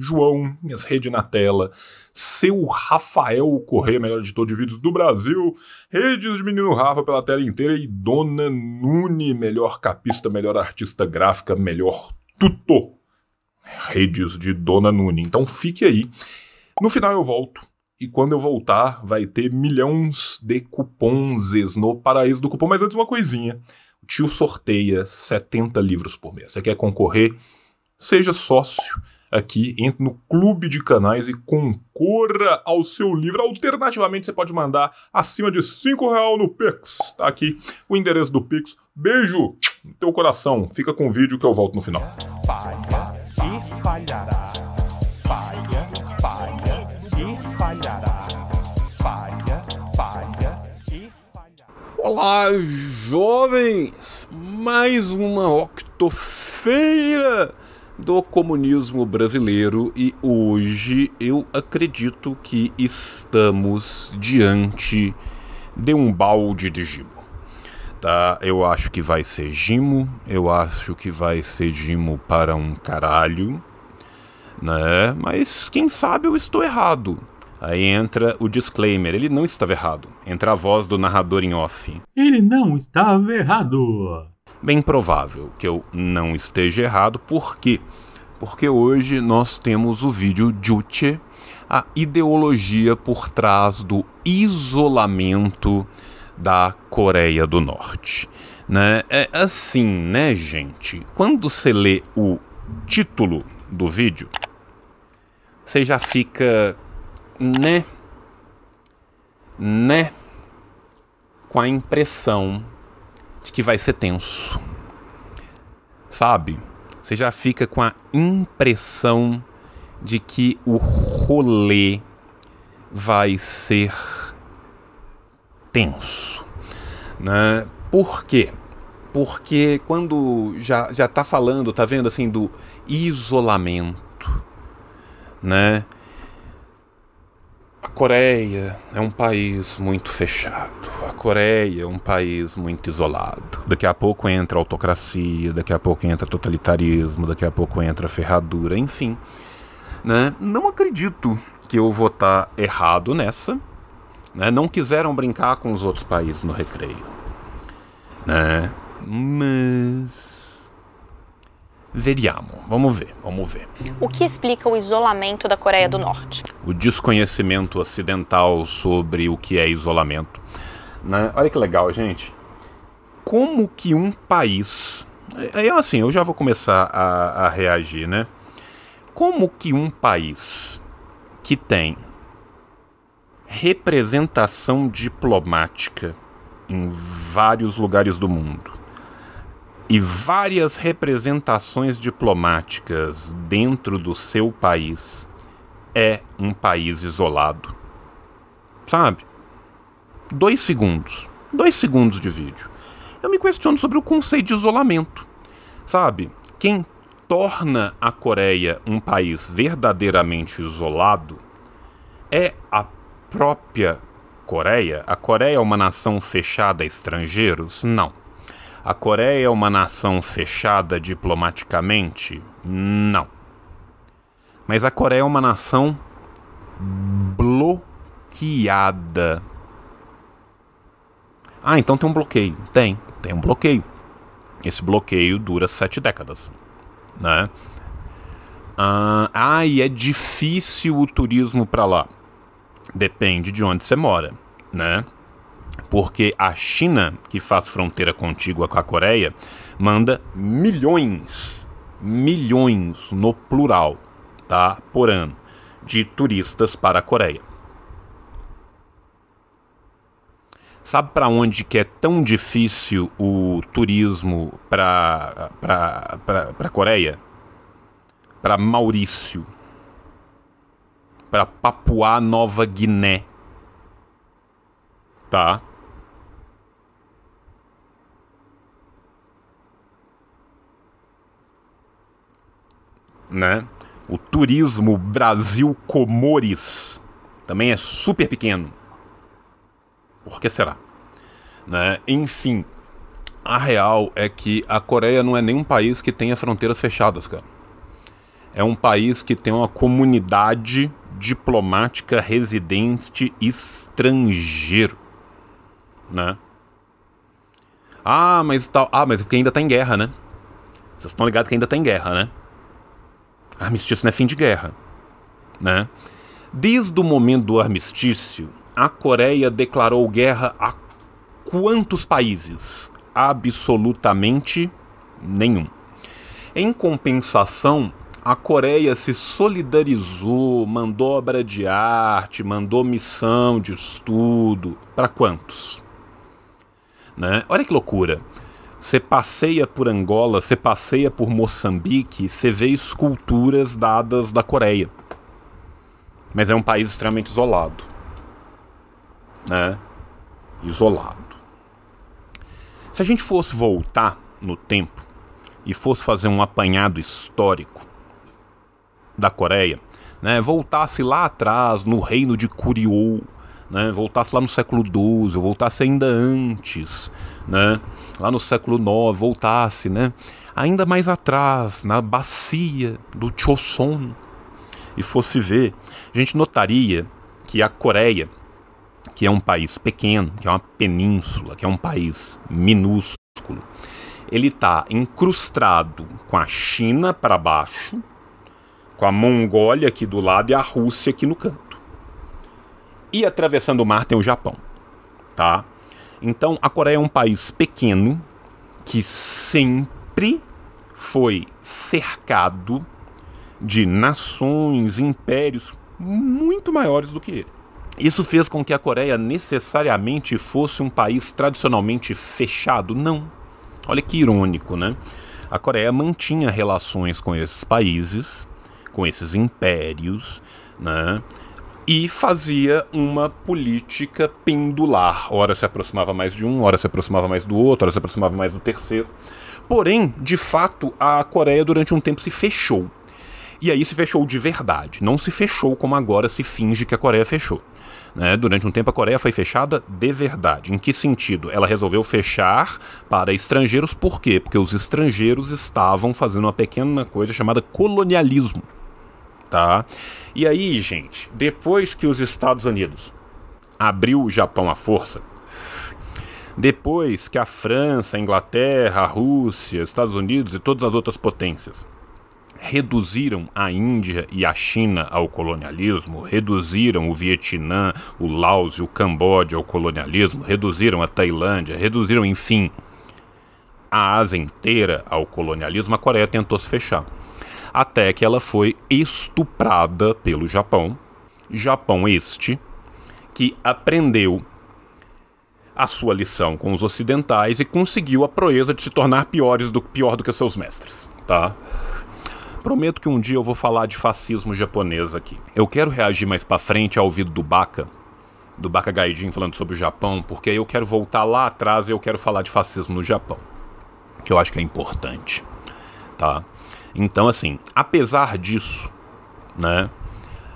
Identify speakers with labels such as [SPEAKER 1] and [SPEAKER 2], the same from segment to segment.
[SPEAKER 1] João, minhas redes na tela, seu Rafael Correia, melhor editor de vídeos do Brasil, redes de Menino Rafa pela tela inteira e Dona Nune, melhor capista, melhor artista gráfica, melhor tutor. Redes de Dona Nune. Então fique aí. No final eu volto. E quando eu voltar, vai ter milhões de cupons no paraíso do cupom. Mas antes, uma coisinha. O tio sorteia 70 livros por mês. Você quer concorrer? Seja sócio aqui, entre no clube de canais e concorra ao seu livro. Alternativamente, você pode mandar acima de 5 real no Pix. Tá aqui o endereço do Pix. Beijo no teu coração. Fica com o vídeo que eu volto no final. Falha e falhará. Falha, falha e falhará. Falha, falha e falhará. Olá, jovens! Mais uma Octofeira! do comunismo brasileiro e hoje eu acredito que estamos diante de um balde de gimo. Tá? Eu acho que vai ser gimo, eu acho que vai ser gimo para um caralho, né? Mas quem sabe eu estou errado. Aí entra o disclaimer, ele não estava errado. Entra a voz do narrador em off. Ele não estava errado bem provável que eu não esteja errado, por quê? Porque hoje nós temos o vídeo Juche, a ideologia por trás do isolamento da Coreia do Norte. Né? É assim, né, gente? Quando você lê o título do vídeo, você já fica, né? Né? Com a impressão de que vai ser tenso. Sabe? Você já fica com a impressão de que o rolê vai ser tenso. Né? Por quê? Porque quando já, já tá falando, tá vendo assim, do isolamento, né? A Coreia é um país muito fechado. A Coreia é um país muito isolado. Daqui a pouco entra autocracia, daqui a pouco entra totalitarismo, daqui a pouco entra ferradura, enfim. Né? Não acredito que eu vou estar tá errado nessa. Né? Não quiseram brincar com os outros países no recreio. Né? Mas Vediamo. Vamos ver, vamos ver.
[SPEAKER 2] O que explica o isolamento da Coreia do Norte?
[SPEAKER 1] O desconhecimento ocidental sobre o que é isolamento. Né? Olha que legal, gente. Como que um país. É assim, eu já vou começar a, a reagir, né? Como que um país que tem representação diplomática em vários lugares do mundo, e várias representações diplomáticas dentro do seu país é um país isolado. Sabe? Dois segundos. Dois segundos de vídeo. Eu me questiono sobre o conceito de isolamento. Sabe? Quem torna a Coreia um país verdadeiramente isolado é a própria Coreia. A Coreia é uma nação fechada a estrangeiros? Não. A Coreia é uma nação fechada diplomaticamente? Não. Mas a Coreia é uma nação bloqueada. Ah, então tem um bloqueio. Tem, tem um bloqueio. Esse bloqueio dura sete décadas, né? Ah, ah e é difícil o turismo para lá. Depende de onde você mora, né? porque a China, que faz fronteira contígua com a Coreia, manda milhões, milhões no plural, tá? Por ano, de turistas para a Coreia. Sabe para onde que é tão difícil o turismo para a Coreia? Para Maurício. Para Papua Nova Guiné. Tá? né? O turismo Brasil Comores também é super pequeno. Por que será? Né? Enfim, a real é que a Coreia não é nenhum país que tenha fronteiras fechadas, cara. É um país que tem uma comunidade diplomática residente estrangeiro, né? Ah, mas tal, ah, mas é porque ainda tá em guerra, né? Vocês estão ligados que ainda tá em guerra, né? Armistício não é fim de guerra. Né? Desde o momento do armistício, a Coreia declarou guerra a quantos países? Absolutamente nenhum. Em compensação, a Coreia se solidarizou, mandou obra de arte, mandou missão de estudo. Para quantos? Né? Olha que loucura. Você passeia por Angola, você passeia por Moçambique, você vê esculturas dadas da Coreia. Mas é um país extremamente isolado. Né? Isolado. Se a gente fosse voltar no tempo e fosse fazer um apanhado histórico da Coreia, né, voltasse lá atrás no reino de Kuriou, né? voltasse lá no século XII, voltasse ainda antes, né? lá no século IX, voltasse né? ainda mais atrás, na bacia do Choson, e fosse ver, a gente notaria que a Coreia, que é um país pequeno, que é uma península, que é um país minúsculo, ele está incrustado com a China para baixo, com a Mongólia aqui do lado e a Rússia aqui no canto e atravessando o mar tem o Japão, tá? Então a Coreia é um país pequeno que sempre foi cercado de nações, impérios muito maiores do que ele. Isso fez com que a Coreia necessariamente fosse um país tradicionalmente fechado? Não. Olha que irônico, né? A Coreia mantinha relações com esses países, com esses impérios, né? e fazia uma política pendular. Ora se aproximava mais de um, ora se aproximava mais do outro, ora se aproximava mais do terceiro. Porém, de fato, a Coreia durante um tempo se fechou. E aí se fechou de verdade. Não se fechou como agora se finge que a Coreia fechou. Né? Durante um tempo a Coreia foi fechada de verdade. Em que sentido? Ela resolveu fechar para estrangeiros, por quê? Porque os estrangeiros estavam fazendo uma pequena coisa chamada colonialismo tá? E aí, gente, depois que os Estados Unidos abriu o Japão à força, depois que a França, a Inglaterra, a Rússia, os Estados Unidos e todas as outras potências reduziram a Índia e a China ao colonialismo, reduziram o Vietnã, o Laos e o Camboja ao colonialismo, reduziram a Tailândia, reduziram, enfim, a Ásia inteira ao colonialismo, a Coreia tentou se fechar até que ela foi estuprada pelo Japão. Japão este que aprendeu a sua lição com os ocidentais e conseguiu a proeza de se tornar piores do pior do que seus mestres, tá? Prometo que um dia eu vou falar de fascismo japonês aqui. Eu quero reagir mais para frente ao ouvido do Baka, do Baka Gaidin falando sobre o Japão, porque aí eu quero voltar lá atrás e eu quero falar de fascismo no Japão, que eu acho que é importante, tá? Então, assim, apesar disso, né,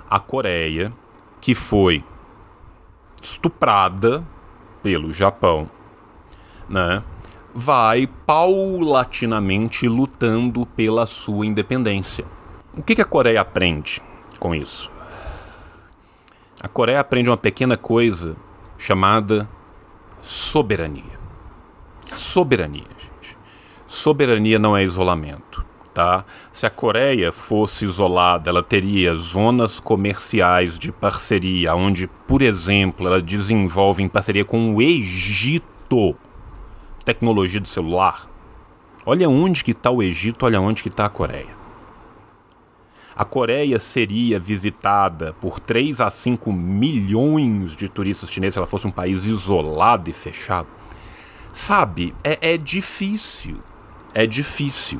[SPEAKER 1] a Coreia, que foi estuprada pelo Japão, né, vai paulatinamente lutando pela sua independência. O que, que a Coreia aprende com isso? A Coreia aprende uma pequena coisa chamada soberania. Soberania, gente. Soberania não é isolamento tá? Se a Coreia fosse isolada, ela teria zonas comerciais de parceria, onde, por exemplo, ela desenvolve em parceria com o Egito tecnologia do celular. Olha onde que está o Egito, olha onde que está a Coreia. A Coreia seria visitada por 3 a 5 milhões de turistas chineses se ela fosse um país isolado e fechado. Sabe, é, é difícil. É difícil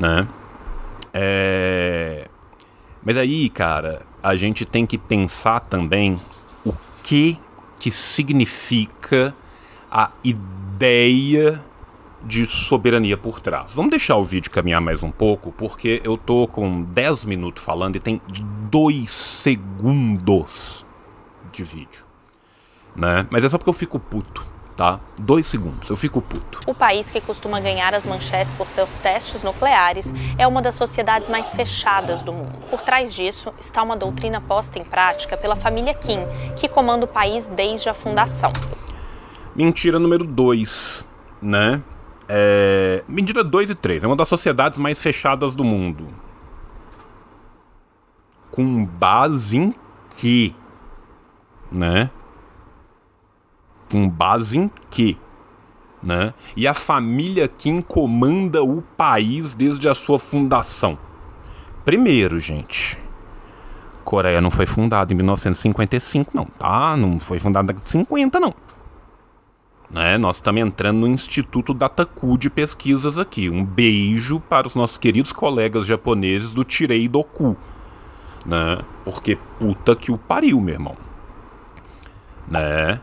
[SPEAKER 1] né? É... Mas aí, cara, a gente tem que pensar também o que que significa a ideia de soberania por trás. Vamos deixar o vídeo caminhar mais um pouco, porque eu tô com 10 minutos falando e tem 2 segundos de vídeo, né? Mas é só porque eu fico puto tá? Dois segundos, eu fico puto.
[SPEAKER 2] O país que costuma ganhar as manchetes por seus testes nucleares é uma das sociedades mais fechadas do mundo. Por trás disso está uma doutrina posta em prática pela família Kim, que comanda o país desde a fundação.
[SPEAKER 1] Mentira número dois, né? É... Mentira 2 e 3, é uma das sociedades mais fechadas do mundo. Com base em que Né? com base em quê? Né? E a família Kim comanda o país desde a sua fundação. Primeiro, gente, Coreia não foi fundada em 1955, não, tá? Não foi fundada em 50, não. Né? Nós estamos entrando no Instituto Dataku de pesquisas aqui. Um beijo para os nossos queridos colegas japoneses do Tirei Doku, né? Porque puta que o pariu, meu irmão, né?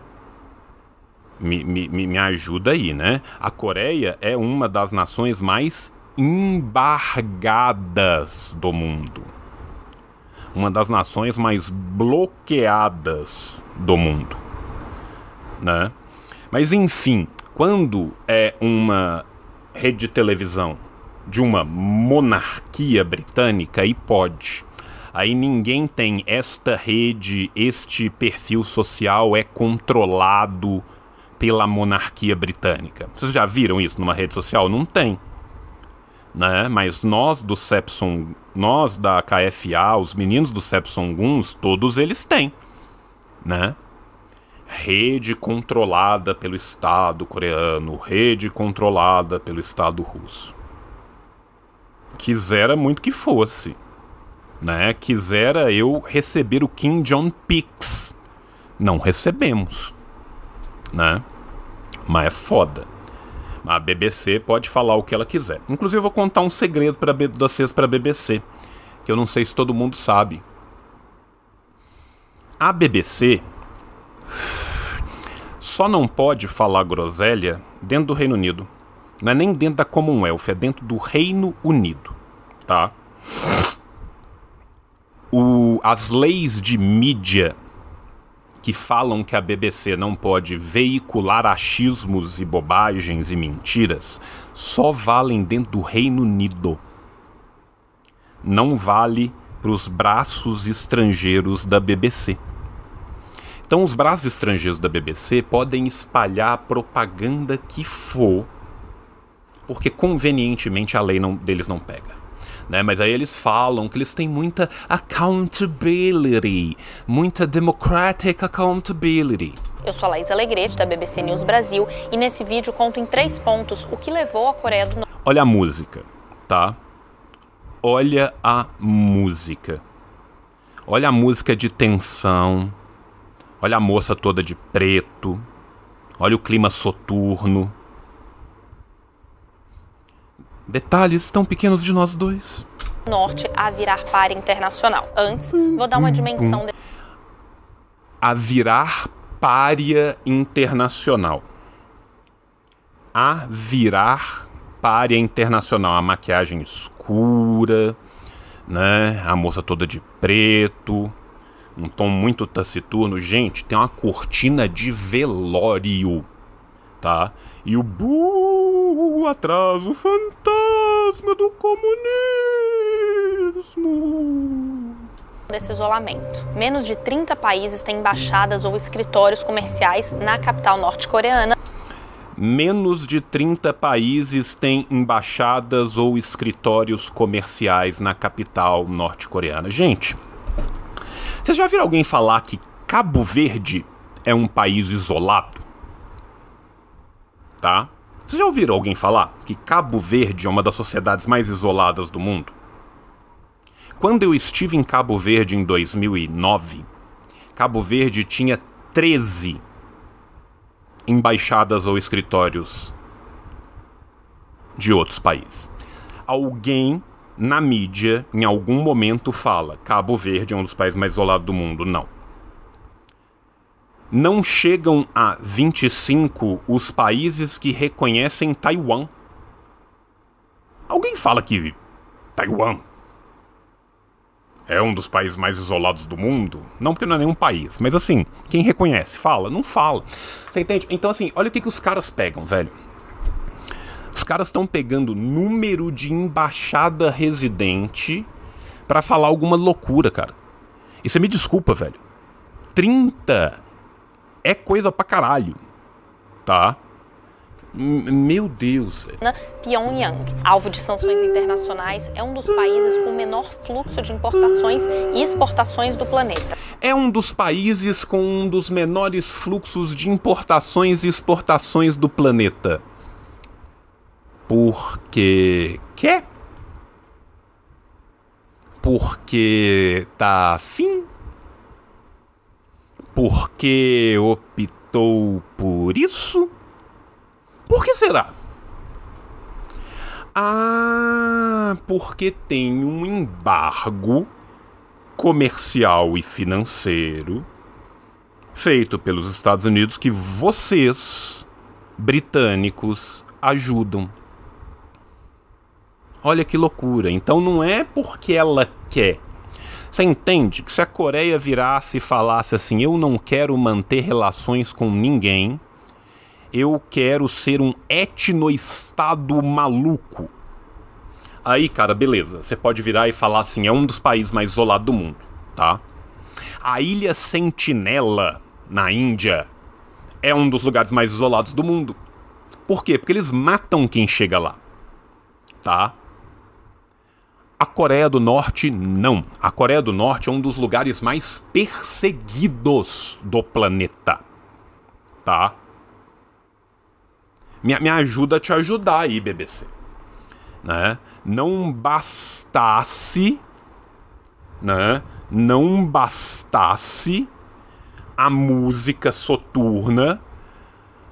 [SPEAKER 1] me, me, me ajuda aí, né? A Coreia é uma das nações mais embargadas do mundo. Uma das nações mais bloqueadas do mundo. Né? Mas enfim, quando é uma rede de televisão de uma monarquia britânica, aí pode. Aí ninguém tem esta rede, este perfil social é controlado pela monarquia britânica. Vocês já viram isso numa rede social? Não tem. Né? Mas nós do Sepson, nós da KFA, os meninos do Sepson Guns, todos eles têm, né? Rede controlada pelo Estado coreano, rede controlada pelo Estado russo. Quisera muito que fosse, né? Quisera eu receber o Kim Jong Pix. Não recebemos né? Mas é foda. A BBC pode falar o que ela quiser. Inclusive, eu vou contar um segredo para vocês para a BBC, que eu não sei se todo mundo sabe. A BBC só não pode falar groselha dentro do Reino Unido. Não é nem dentro da Commonwealth, é dentro do Reino Unido, tá? O, as leis de mídia que falam que a BBC não pode veicular achismos e bobagens e mentiras só valem dentro do Reino Unido. Não vale para os braços estrangeiros da BBC. Então, os braços estrangeiros da BBC podem espalhar a propaganda que for, porque convenientemente a lei não, deles não pega né? Mas aí eles falam que eles têm muita accountability, muita democratic accountability.
[SPEAKER 2] Eu sou a Laís Alegrete, da BBC News Brasil, e nesse vídeo conto em três pontos o que levou a Coreia do Norte.
[SPEAKER 1] Olha a música, tá? Olha a música. Olha a música de tensão. Olha a moça toda de preto. Olha o clima soturno. Detalhes tão pequenos de nós dois.
[SPEAKER 2] Norte a virar par internacional. Antes, vou dar uma dimensão. De...
[SPEAKER 1] A virar pária internacional. A virar pária internacional. A maquiagem escura, né? A moça toda de preto. Um tom muito taciturno. Gente, tem uma cortina de velório, tá? E o bu o atraso fantasma do comunismo.
[SPEAKER 2] Desse isolamento. Menos de 30 países têm embaixadas ou escritórios comerciais na capital norte-coreana.
[SPEAKER 1] Menos de 30 países têm embaixadas ou escritórios comerciais na capital norte-coreana. Gente, vocês já viram alguém falar que Cabo Verde é um país isolado? Tá? Vocês já ouviram alguém falar que Cabo Verde é uma das sociedades mais isoladas do mundo? Quando eu estive em Cabo Verde em 2009, Cabo Verde tinha 13 embaixadas ou escritórios de outros países. Alguém na mídia, em algum momento, fala: Cabo Verde é um dos países mais isolados do mundo. Não. Não chegam a 25 os países que reconhecem Taiwan. Alguém fala que Taiwan é um dos países mais isolados do mundo? Não porque não é nenhum país, mas assim, quem reconhece, fala, não fala. Você entende? Então, assim, olha o que, que os caras pegam, velho. Os caras estão pegando número de embaixada residente para falar alguma loucura, cara. E você me desculpa, velho. 30 é coisa pra caralho, tá? Meu Deus.
[SPEAKER 2] Pyongyang, alvo de sanções internacionais, é um dos países com menor fluxo de importações e exportações do planeta.
[SPEAKER 1] É um dos países com um dos menores fluxos de importações e exportações do planeta. Porque quê? Porque tá afim porque optou por isso? Por que será? Ah, porque tem um embargo comercial e financeiro feito pelos Estados Unidos que vocês, britânicos, ajudam. Olha que loucura. Então não é porque ela quer você entende que se a Coreia virasse e falasse assim: eu não quero manter relações com ninguém, eu quero ser um etnoestado maluco. Aí, cara, beleza. Você pode virar e falar assim: é um dos países mais isolados do mundo, tá? A Ilha Sentinela, na Índia, é um dos lugares mais isolados do mundo. Por quê? Porque eles matam quem chega lá, tá? A Coreia do Norte, não. A Coreia do Norte é um dos lugares mais perseguidos do planeta. Tá? Me, me ajuda a te ajudar aí, BBC. Né? Não bastasse. Né? Não bastasse a música soturna,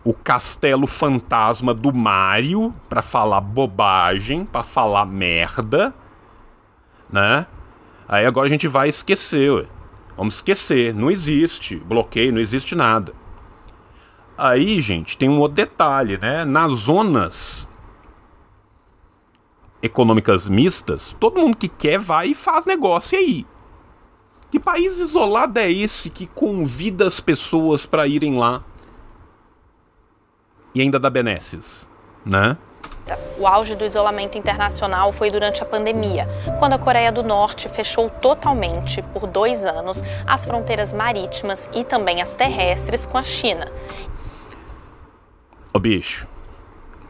[SPEAKER 1] o castelo fantasma do Mario, para falar bobagem, para falar merda né? Aí agora a gente vai esquecer, ué. Vamos esquecer, não existe bloqueio, não existe nada. Aí, gente, tem um outro detalhe, né? Nas zonas econômicas mistas, todo mundo que quer vai e faz negócio e aí. Que país isolado é esse que convida as pessoas para irem lá e ainda dá benesses, né?
[SPEAKER 2] data. O auge do isolamento internacional foi durante a pandemia, quando a Coreia do Norte fechou totalmente, por dois anos, as fronteiras marítimas e também as terrestres com a China.
[SPEAKER 1] Ô bicho,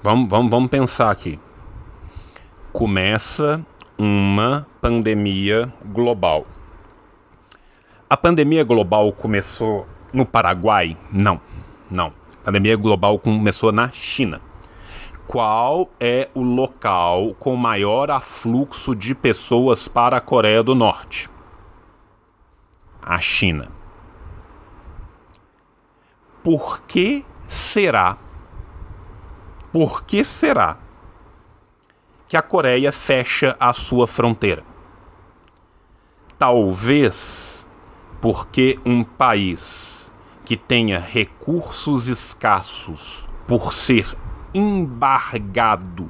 [SPEAKER 1] vamos, vamos, vamos pensar aqui. Começa uma pandemia global. A pandemia global começou no Paraguai? Não, não. A pandemia global começou na China qual é o local com maior afluxo de pessoas para a Coreia do Norte? A China. Por que será? Por que será que a Coreia fecha a sua fronteira? Talvez porque um país que tenha recursos escassos por ser embargado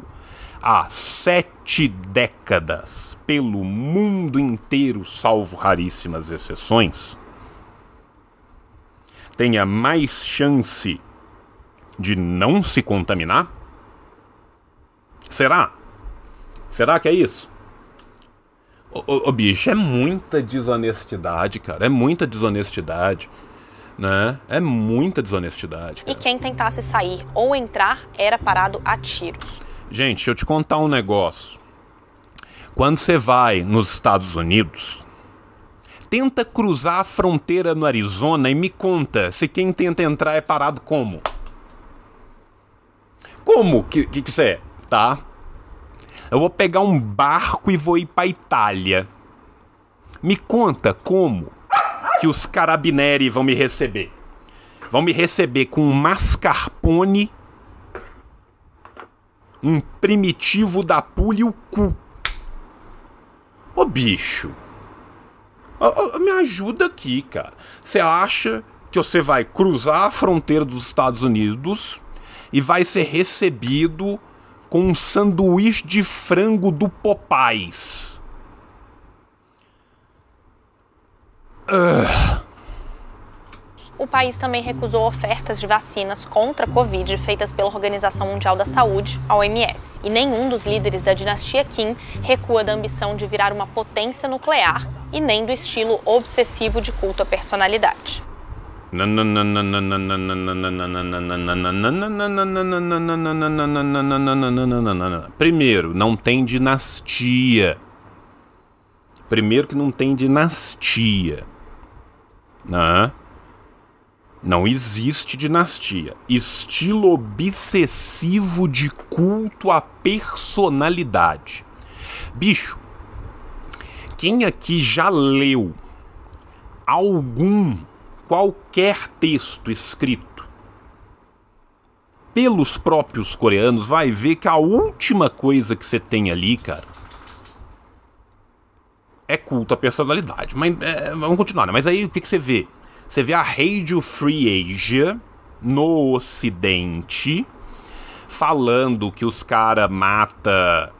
[SPEAKER 1] há sete décadas pelo mundo inteiro, salvo raríssimas exceções, tenha mais chance de não se contaminar? Será? Será que é isso? O, ô, bicho, é muita desonestidade, cara. É muita desonestidade né? É muita desonestidade. Cara.
[SPEAKER 2] E quem tentasse sair ou entrar era parado a tiros.
[SPEAKER 1] Gente, deixa eu te contar um negócio. Quando você vai nos Estados Unidos, tenta cruzar a fronteira no Arizona e me conta se quem tenta entrar é parado como. Como que, que, você é? Tá? Eu vou pegar um barco e vou ir pra Itália. Me conta como que os carabineri vão me receber. Vão me receber com um mascarpone, um primitivo da pulha e o cu. Ô bicho, me ajuda aqui, cara. Você acha que você vai cruzar a fronteira dos Estados Unidos e vai ser recebido com um sanduíche de frango do Popais?
[SPEAKER 2] O país também recusou ofertas de vacinas contra a Covid feitas pela Organização Mundial da Saúde, a OMS. E nenhum dos líderes da dinastia Kim recua da ambição de virar uma potência nuclear e nem do estilo obsessivo de culto à personalidade.
[SPEAKER 1] Primeiro, não tem dinastia. Primeiro que não tem dinastia né? Não existe dinastia. Estilo obsessivo de culto à personalidade. Bicho, quem aqui já leu algum, qualquer texto escrito pelos próprios coreanos, vai ver que a última coisa que você tem ali, cara, é culto à personalidade. Mas é, vamos continuar, né? Mas aí o que, que você vê? Você vê a Radio Free Asia no Ocidente falando que os cara mata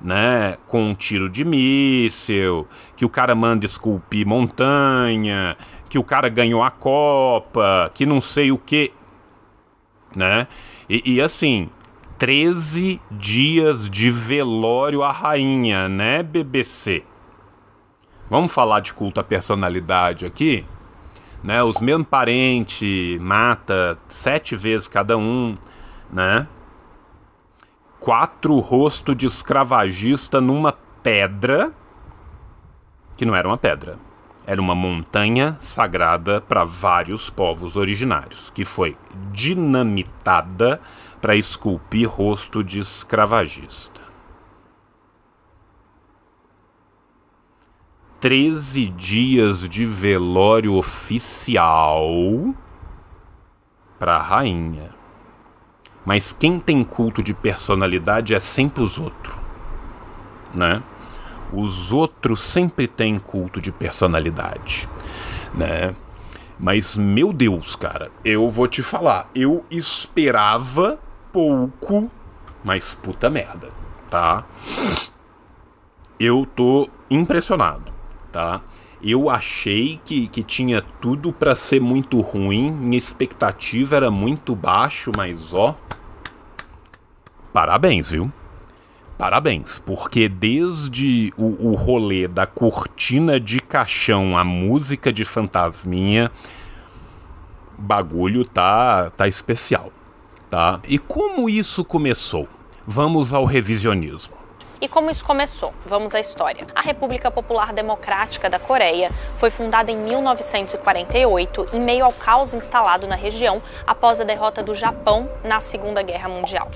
[SPEAKER 1] né, com um tiro de míssil, que o cara manda esculpir montanha, que o cara ganhou a Copa, que não sei o que, né? E, e, assim, 13 dias de velório à rainha, né, BBC? Vamos falar de culto à personalidade aqui? Né? Os mesmos parentes mata sete vezes cada um, né? Quatro rosto de escravagista numa pedra que não era uma pedra. Era uma montanha sagrada para vários povos originários, que foi dinamitada para esculpir rosto de escravagista. 13 dias de velório oficial para a rainha. Mas quem tem culto de personalidade é sempre os outros, né? Os outros sempre têm culto de personalidade, né? Mas meu Deus, cara, eu vou te falar, eu esperava pouco, mas puta merda, tá? Eu tô impressionado tá? Eu achei que, que tinha tudo para ser muito ruim, minha expectativa era muito baixo, mas ó. Parabéns, viu? Parabéns, porque desde o, o rolê da cortina de caixão, a música de fantasminha, bagulho tá, tá especial, tá? E como isso começou? Vamos ao revisionismo.
[SPEAKER 2] E como isso começou? Vamos à história. A República Popular Democrática da Coreia foi fundada em 1948 em meio ao caos instalado na região após a derrota do Japão na Segunda Guerra Mundial.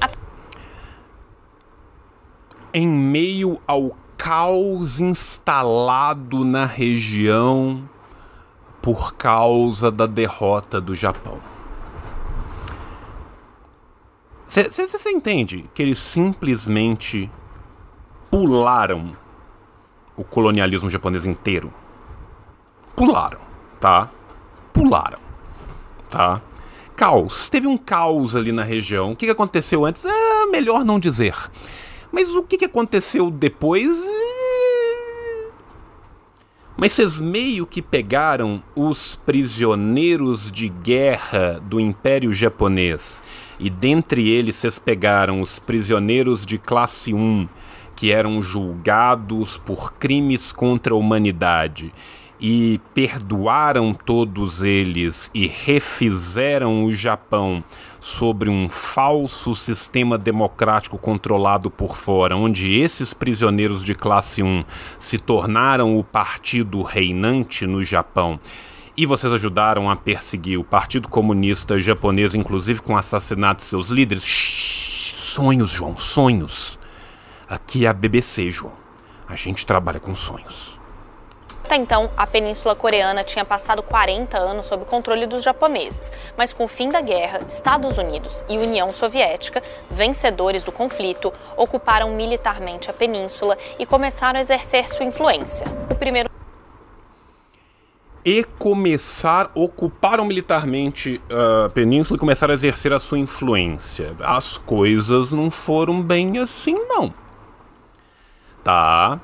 [SPEAKER 1] Em meio ao caos instalado na região por causa da derrota do Japão. Você entende que eles simplesmente pularam o colonialismo japonês inteiro. Pularam, tá? Pularam, tá? Caos. Teve um caos ali na região. O que aconteceu antes? É melhor não dizer. Mas o que aconteceu depois? É, mas vocês meio que pegaram os prisioneiros de guerra do Império Japonês, e dentre eles vocês pegaram os prisioneiros de classe 1 que eram julgados por crimes contra a humanidade e perdoaram todos eles e refizeram o Japão sobre um falso sistema democrático controlado por fora, onde esses prisioneiros de classe 1 se tornaram o partido reinante no Japão. E vocês ajudaram a perseguir o Partido Comunista Japonês, inclusive com o assassinato de seus líderes. Shhh, sonhos, João, sonhos. Aqui é a BBC, João. A gente trabalha com sonhos.
[SPEAKER 2] Até então, a Península Coreana tinha passado 40 anos sob controle dos japoneses, mas com o fim da guerra, Estados Unidos e União Soviética, vencedores do conflito, ocuparam militarmente a península e começaram a exercer sua influência. O primeiro
[SPEAKER 1] e começar ocuparam militarmente ah, a península e começaram a exercer a sua influência. As coisas não foram bem assim, não. Tá?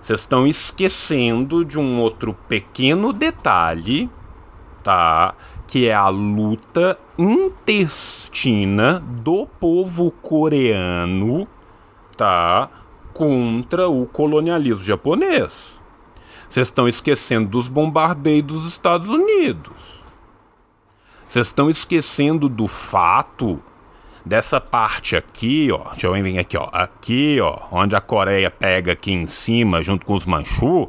[SPEAKER 1] Vocês estão esquecendo de um outro pequeno detalhe, tá? Que é a luta intestina do povo coreano, tá? Contra o colonialismo japonês. Vocês estão esquecendo dos bombardeios dos Estados Unidos. Vocês estão esquecendo do fato dessa parte aqui, ó. Deixa eu vir aqui, ó. Aqui, ó, onde a Coreia pega aqui em cima, junto com os Manchu,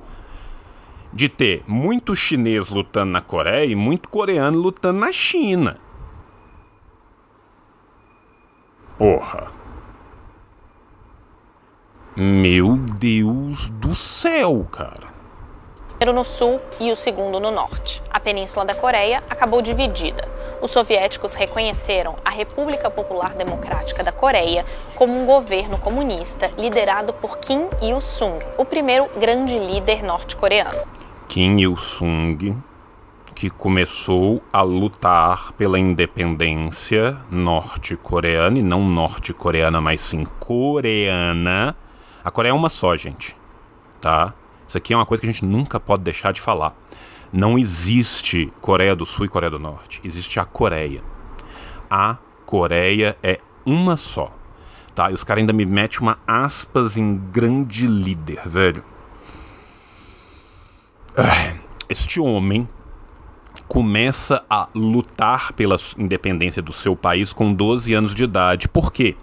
[SPEAKER 1] de ter muito chinês lutando na Coreia e muito coreano lutando na China. Porra. Meu Deus do céu, cara.
[SPEAKER 2] Primeiro no sul e o segundo no norte. A península da Coreia acabou dividida os soviéticos reconheceram a República Popular Democrática da Coreia como um governo comunista liderado por Kim Il-sung, o primeiro grande líder norte-coreano.
[SPEAKER 1] Kim Il-sung, que começou a lutar pela independência norte-coreana, e não norte-coreana, mas sim coreana. A Coreia é uma só, gente. Tá? Isso aqui é uma coisa que a gente nunca pode deixar de falar. Não existe Coreia do Sul e Coreia do Norte. Existe a Coreia. A Coreia é uma só. Tá? E os caras ainda me metem uma aspas em grande líder, velho. Ah, este homem começa a lutar pela independência do seu país com 12 anos de idade. Por quê?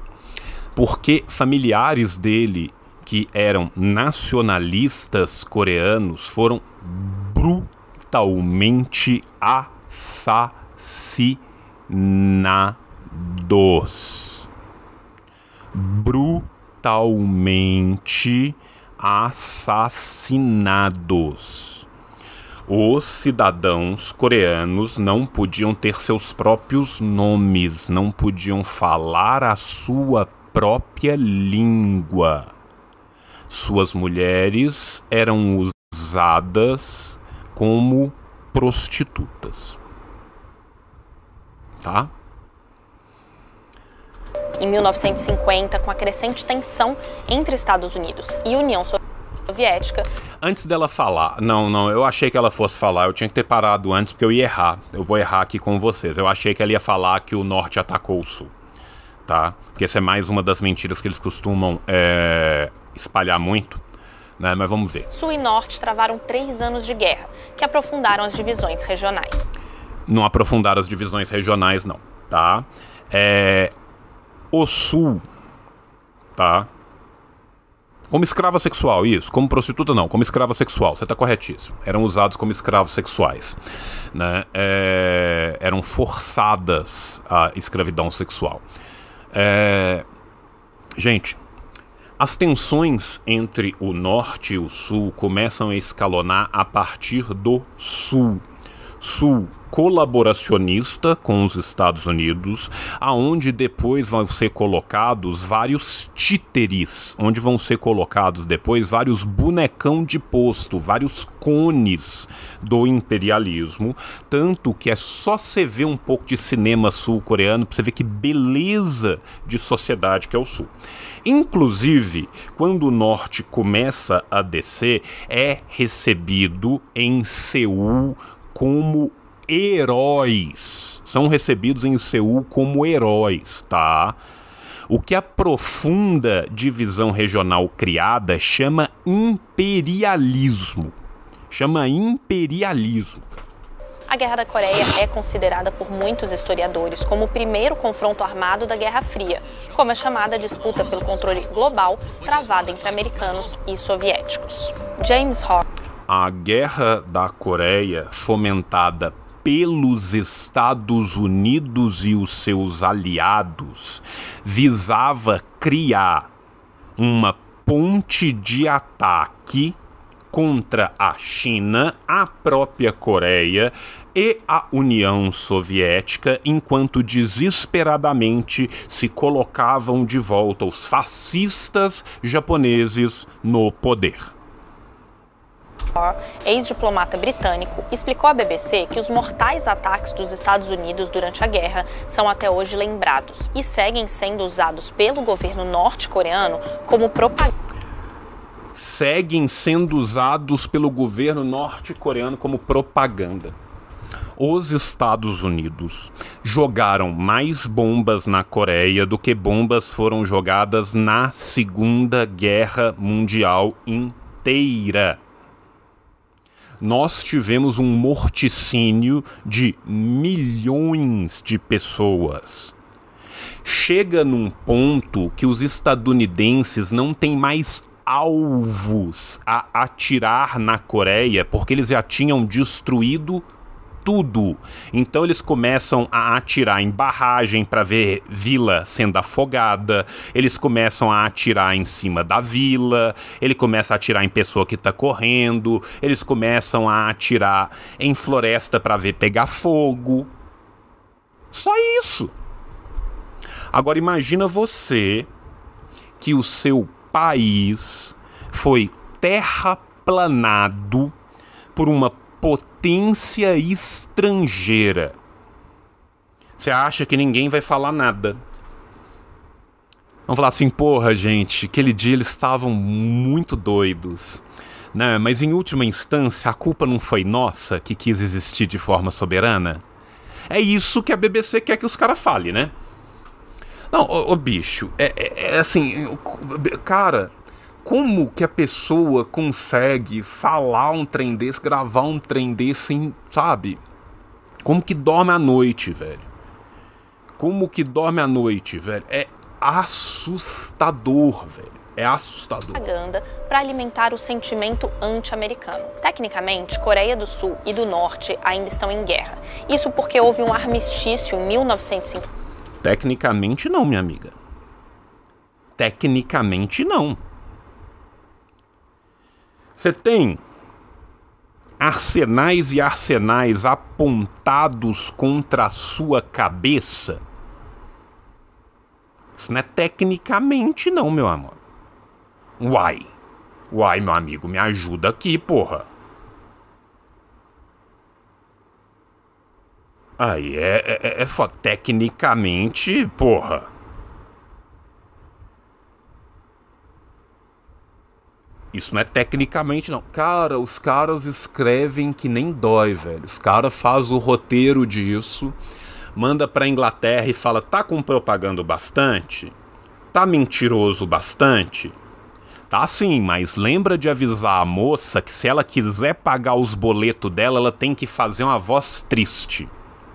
[SPEAKER 1] Porque familiares dele, que eram nacionalistas coreanos, foram fatalmente assassinados. Brutalmente assassinados. Os cidadãos coreanos não podiam ter seus próprios nomes, não podiam falar a sua própria língua. Suas mulheres eram usadas como prostitutas. Tá?
[SPEAKER 2] Em 1950, com a crescente tensão entre Estados Unidos e União Soviética.
[SPEAKER 1] Antes dela falar, não, não, eu achei que ela fosse falar, eu tinha que ter parado antes porque eu ia errar. Eu vou errar aqui com vocês. Eu achei que ela ia falar que o norte atacou o sul, tá? Porque essa é mais uma das mentiras que eles costumam é, espalhar muito né? Mas vamos ver.
[SPEAKER 2] Sul e Norte travaram três anos de guerra, que aprofundaram as divisões regionais.
[SPEAKER 1] Não aprofundaram as divisões regionais, não, tá? É... O Sul, tá? Como escrava sexual, isso. Como prostituta, não. Como escrava sexual, você está corretíssimo. Eram usados como escravos sexuais. Né? É, eram forçadas à escravidão sexual. É, gente, as tensões entre o norte e o sul começam a escalonar a partir do sul. Sul colaboracionista com os Estados Unidos, aonde depois vão ser colocados vários títeres, onde vão ser colocados depois vários bonecão de posto, vários cones do imperialismo, tanto que é só você ver um pouco de cinema sul-coreano para você ver que beleza de sociedade que é o sul. Inclusive, quando o norte começa a descer, é recebido em Seul como heróis. São recebidos em Seul como heróis, tá? O que a profunda divisão regional criada chama imperialismo. Chama imperialismo.
[SPEAKER 2] A Guerra da Coreia é considerada por muitos historiadores como o primeiro confronto armado da Guerra Fria, como é a chamada disputa pelo controle global travada entre americanos e soviéticos. James Hawk.
[SPEAKER 1] A Guerra da Coreia, fomentada pelos Estados Unidos e os seus aliados visava criar uma ponte de ataque contra a China, a própria Coreia e a União Soviética, enquanto desesperadamente se colocavam de volta os fascistas japoneses no poder
[SPEAKER 2] ex-diplomata britânico, explicou à BBC que os mortais ataques dos Estados Unidos durante a guerra são até hoje lembrados e seguem sendo usados pelo governo norte-coreano como propaganda.
[SPEAKER 1] Seguem sendo usados pelo governo norte-coreano como propaganda. Os Estados Unidos jogaram mais bombas na Coreia do que bombas foram jogadas na Segunda Guerra Mundial inteira nós tivemos um morticínio de milhões de pessoas. Chega num ponto que os estadunidenses não têm mais alvos a atirar na Coreia, porque eles já tinham destruído tudo. Então eles começam a atirar em barragem para ver vila sendo afogada, eles começam a atirar em cima da vila, ele começa a atirar em pessoa que tá correndo, eles começam a atirar em floresta para ver pegar fogo. Só isso. Agora imagina você que o seu país foi terraplanado por uma potência estrangeira. Você acha que ninguém vai falar nada. Vamos falar assim, porra, gente, aquele dia eles estavam muito doidos. Né? Mas em última instância, a culpa não foi nossa que quis existir de forma soberana? É isso que a BBC quer que os caras falem, né? Não, ô, ô bicho, é, é, é assim, cara, como que a pessoa consegue falar um trem desse, gravar um trem desse, sabe? Como que dorme à noite, velho? Como que dorme à noite, velho? É assustador, velho. É assustador.
[SPEAKER 2] para alimentar o sentimento anti-americano. Tecnicamente, Coreia do Sul e do Norte ainda estão em guerra. Isso porque houve um armistício em 1950.
[SPEAKER 1] Tecnicamente não, minha amiga. Tecnicamente não. Você tem arsenais e arsenais apontados contra a sua cabeça? Isso não é tecnicamente, não, meu amor. Uai. Uai, meu amigo, me ajuda aqui, porra. Aí é, é, é, é tecnicamente, porra. Isso não é tecnicamente, não. Cara, os caras escrevem que nem dói, velho. Os caras fazem o roteiro disso, manda pra Inglaterra e fala: tá com propaganda bastante? Tá mentiroso bastante? Tá sim, mas lembra de avisar a moça que se ela quiser pagar os boletos dela, ela tem que fazer uma voz triste,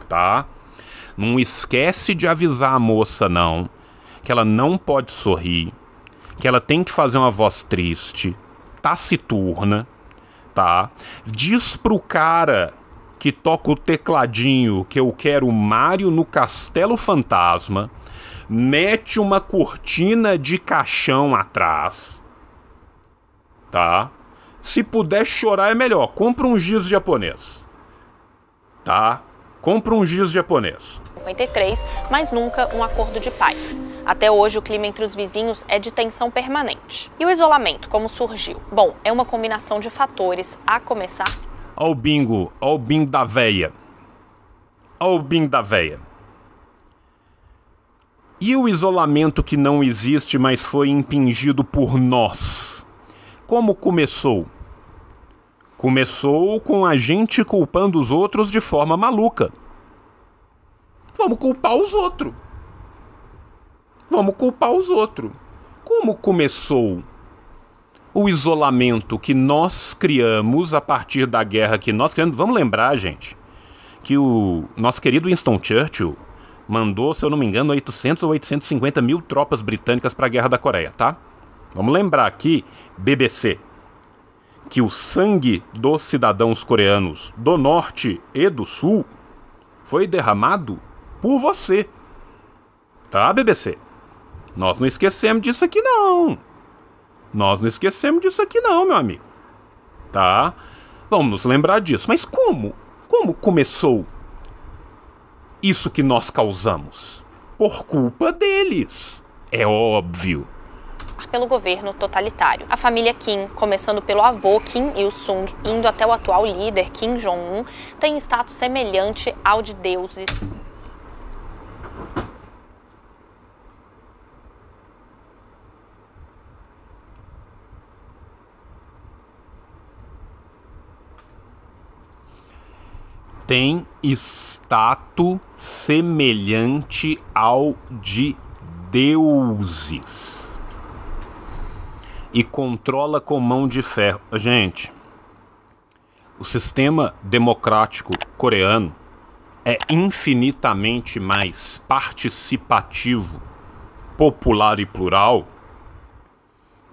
[SPEAKER 1] tá? Não esquece de avisar a moça, não, que ela não pode sorrir, que ela tem que fazer uma voz triste, taciturna, tá? Diz pro cara que toca o tecladinho que eu quero Mario no Castelo Fantasma, mete uma cortina de caixão atrás, tá? Se puder chorar é melhor, compra um giz japonês, tá? Compra um giz japonês.
[SPEAKER 2] 1953, mas nunca um acordo de paz. Até hoje, o clima entre os vizinhos é de tensão permanente. E o isolamento, como surgiu? Bom, é uma combinação de fatores, a começar.
[SPEAKER 1] o bingo, o bingo da veia. o bingo da veia. E o isolamento que não existe, mas foi impingido por nós? Como começou? Começou com a gente culpando os outros de forma maluca. Vamos culpar os outros. Vamos culpar os outros. Como começou o isolamento que nós criamos a partir da guerra que nós criamos? Vamos lembrar, gente, que o nosso querido Winston Churchill mandou, se eu não me engano, 800 ou 850 mil tropas britânicas para a guerra da Coreia, tá? Vamos lembrar aqui, BBC, que o sangue dos cidadãos coreanos do norte e do sul foi derramado por você. Tá, BBC? Nós não esquecemos disso aqui não. Nós não esquecemos disso aqui não, meu amigo. Tá? Vamos nos lembrar disso. Mas como? Como começou isso que nós causamos? Por culpa deles. É óbvio
[SPEAKER 2] pelo governo totalitário. A família Kim, começando pelo avô Kim Il-sung, indo até o atual líder Kim Jong-un, tem status semelhante ao de deuses
[SPEAKER 1] tem status semelhante ao de deuses e controla com mão de ferro. Gente, o sistema democrático coreano é infinitamente mais participativo, popular e plural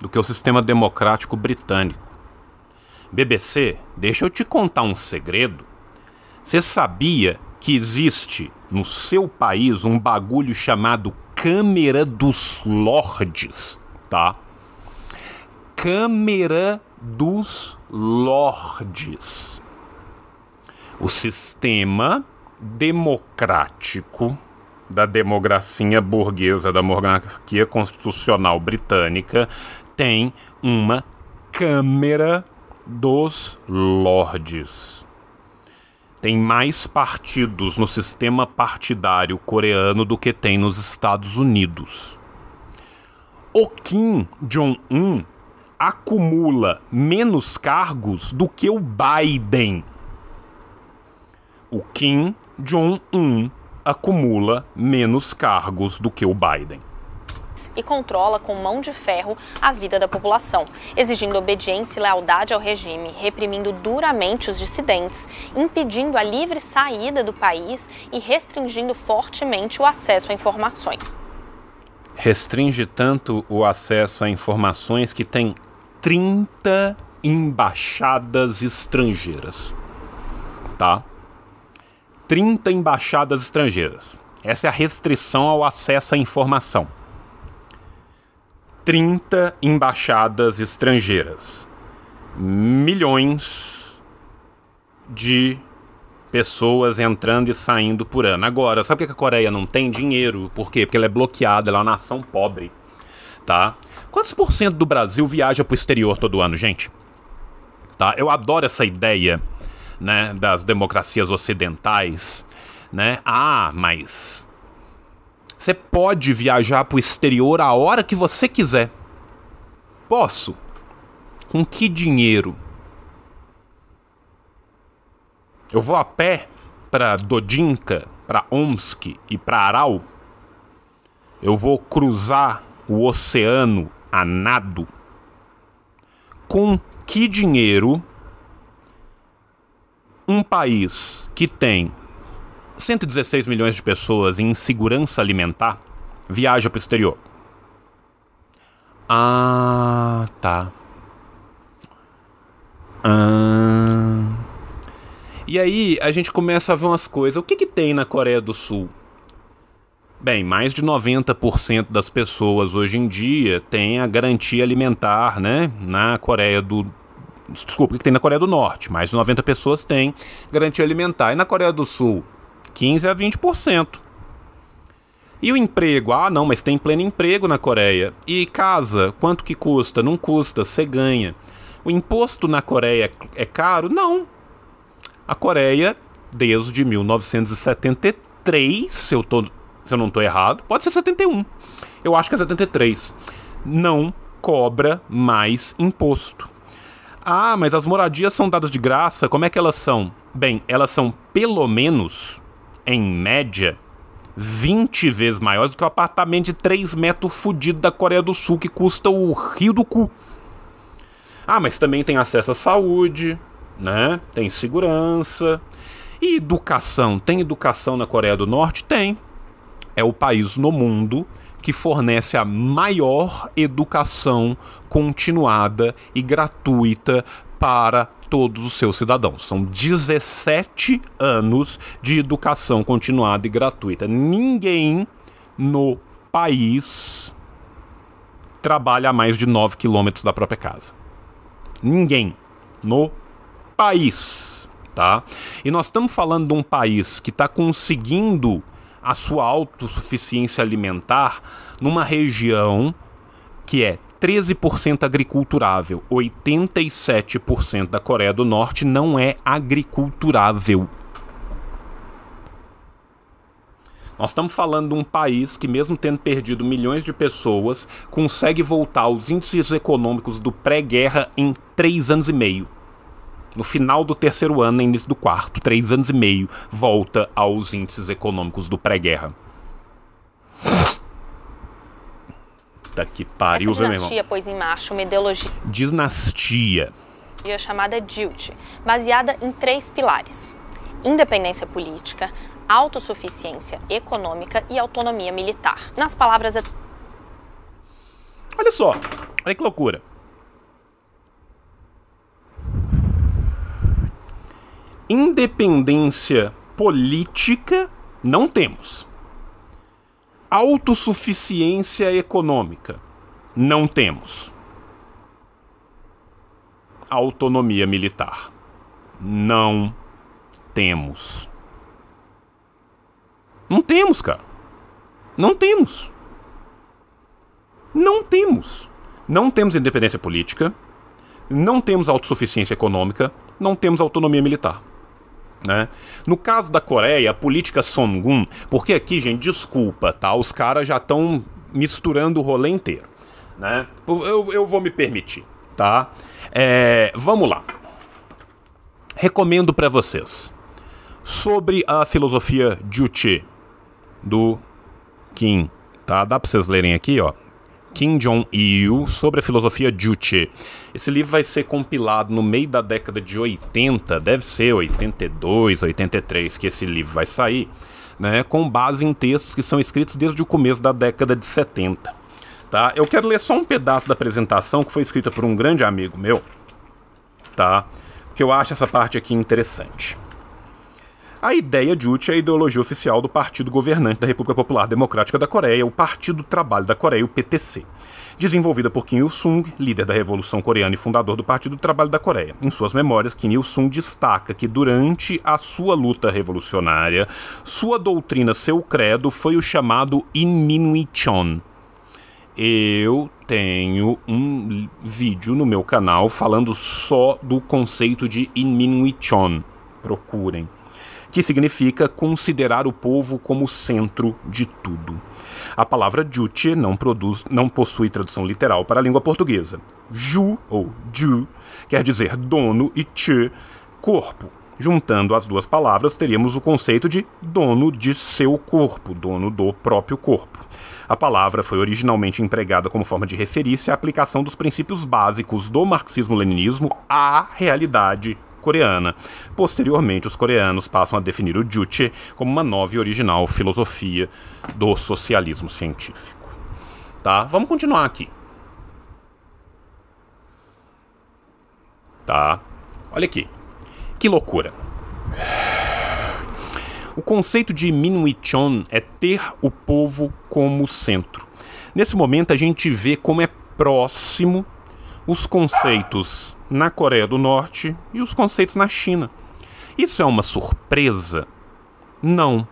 [SPEAKER 1] do que o sistema democrático britânico. BBC, deixa eu te contar um segredo. Você sabia que existe no seu país um bagulho chamado Câmara dos Lordes, tá? Câmara dos Lordes. O sistema democrático da democracia burguesa, da monarquia constitucional britânica, tem uma Câmara dos Lordes. Tem mais partidos no sistema partidário coreano do que tem nos Estados Unidos. O Kim Jong-un acumula menos cargos do que o Biden. O Kim John 1 acumula menos cargos do que o Biden
[SPEAKER 2] e controla com mão de ferro a vida da população, exigindo obediência e lealdade ao regime, reprimindo duramente os dissidentes, impedindo a livre saída do país e restringindo fortemente o acesso a informações.
[SPEAKER 1] Restringe tanto o acesso a informações que tem 30 embaixadas estrangeiras. Tá? 30 embaixadas estrangeiras. Essa é a restrição ao acesso à informação. 30 embaixadas estrangeiras. Milhões de pessoas entrando e saindo por ano. Agora, sabe por que a Coreia não tem dinheiro? Por quê? Porque ela é bloqueada, ela é uma nação pobre. Tá? Quantos por cento do Brasil viaja para o exterior todo ano, gente? Tá? Eu adoro essa ideia né, das democracias ocidentais, né? Ah, mas você pode viajar para o exterior a hora que você quiser. Posso? Com que dinheiro? Eu vou a pé para Dodinka, para Omsk e para Aral. Eu vou cruzar o oceano a nado. Com que dinheiro um país que tem 116 milhões de pessoas em insegurança alimentar viaja para o exterior? Ah, tá. Ah. E aí a gente começa a ver umas coisas. O que, que tem na Coreia do Sul? Bem, mais de 90% das pessoas hoje em dia têm a garantia alimentar, né? Na Coreia do desculpa, que tem na Coreia do Norte, mais de 90 pessoas têm garantia alimentar. E na Coreia do Sul, 15 a 20%. E o emprego? Ah, não, mas tem pleno emprego na Coreia. E casa? Quanto que custa? Não custa, você ganha. O imposto na Coreia é caro? Não. A Coreia, desde 1973, se eu, tô, se eu não estou errado, pode ser 71. Eu acho que é 73. Não cobra mais imposto. Ah, mas as moradias são dadas de graça, como é que elas são? Bem, elas são pelo menos, em média, 20 vezes maiores do que o um apartamento de 3 metros fudido da Coreia do Sul que custa o rio do cu. Ah, mas também tem acesso à saúde, né? Tem segurança. E educação? Tem educação na Coreia do Norte? Tem. É o país no mundo que fornece a maior educação continuada e gratuita para todos os seus cidadãos. São 17 anos de educação continuada e gratuita. Ninguém no país trabalha a mais de 9 quilômetros da própria casa. Ninguém no país, tá? E nós estamos falando de um país que está conseguindo a sua autossuficiência alimentar numa região que é 13% agriculturável, 87% da Coreia do Norte não é agriculturável. Nós estamos falando de um país que, mesmo tendo perdido milhões de pessoas, consegue voltar aos índices econômicos do pré-guerra em três anos e meio no final do terceiro ano, início do quarto, três anos e meio, volta aos índices econômicos do pré-guerra. Puta que pariu, Essa dinastia
[SPEAKER 2] meu pôs em marcha uma ideologia.
[SPEAKER 1] Dinastia.
[SPEAKER 2] Chamada DILT, baseada em três pilares: independência política, autossuficiência econômica e autonomia militar. Nas palavras. Olha só,
[SPEAKER 1] olha que loucura. independência política não temos. Autossuficiência econômica não temos. Autonomia militar não temos. Não temos, cara. Não temos. Não temos. Não temos independência política, não temos autossuficiência econômica, não temos autonomia militar. Né? No caso da Coreia, a política Songun, porque aqui, gente, desculpa, tá? Os caras já estão misturando o rolê inteiro, né? Eu, eu vou me permitir, tá? É, vamos lá. Recomendo para vocês sobre a filosofia Juche do Kim, tá? Dá para vocês lerem aqui, ó. Kim Jong-il sobre a filosofia Juche. Esse livro vai ser compilado no meio da década de 80, deve ser 82, 83 que esse livro vai sair, né, com base em textos que são escritos desde o começo da década de 70. Tá? Eu quero ler só um pedaço da apresentação que foi escrita por um grande amigo meu, tá? Porque eu acho essa parte aqui interessante. A ideia de Uchi é a ideologia oficial do partido governante da República Popular Democrática da Coreia, o Partido Trabalho da Coreia, o PTC. Desenvolvida por Kim Il-sung, líder da Revolução Coreana e fundador do Partido Trabalho da Coreia. Em suas memórias, Kim Il-sung destaca que durante a sua luta revolucionária, sua doutrina, seu credo, foi o chamado Inminuichon. Eu tenho um vídeo no meu canal falando só do conceito de Inminuichon. Procurem que significa considerar o povo como centro de tudo. A palavra Juche não, produz, não possui tradução literal para a língua portuguesa. Ju ou ju quer dizer dono e tche, corpo. Juntando as duas palavras, teríamos o conceito de dono de seu corpo, dono do próprio corpo. A palavra foi originalmente empregada como forma de referir-se à aplicação dos princípios básicos do marxismo-leninismo à realidade coreana. Posteriormente, os coreanos passam a definir o Juche como uma nova e original filosofia do socialismo científico. Tá? Vamos continuar aqui. Tá? Olha aqui. Que loucura. O conceito de Minwichon é ter o povo como centro. Nesse momento a gente vê como é próximo os conceitos na Coreia do Norte e os conceitos na China. Isso é uma surpresa? Não,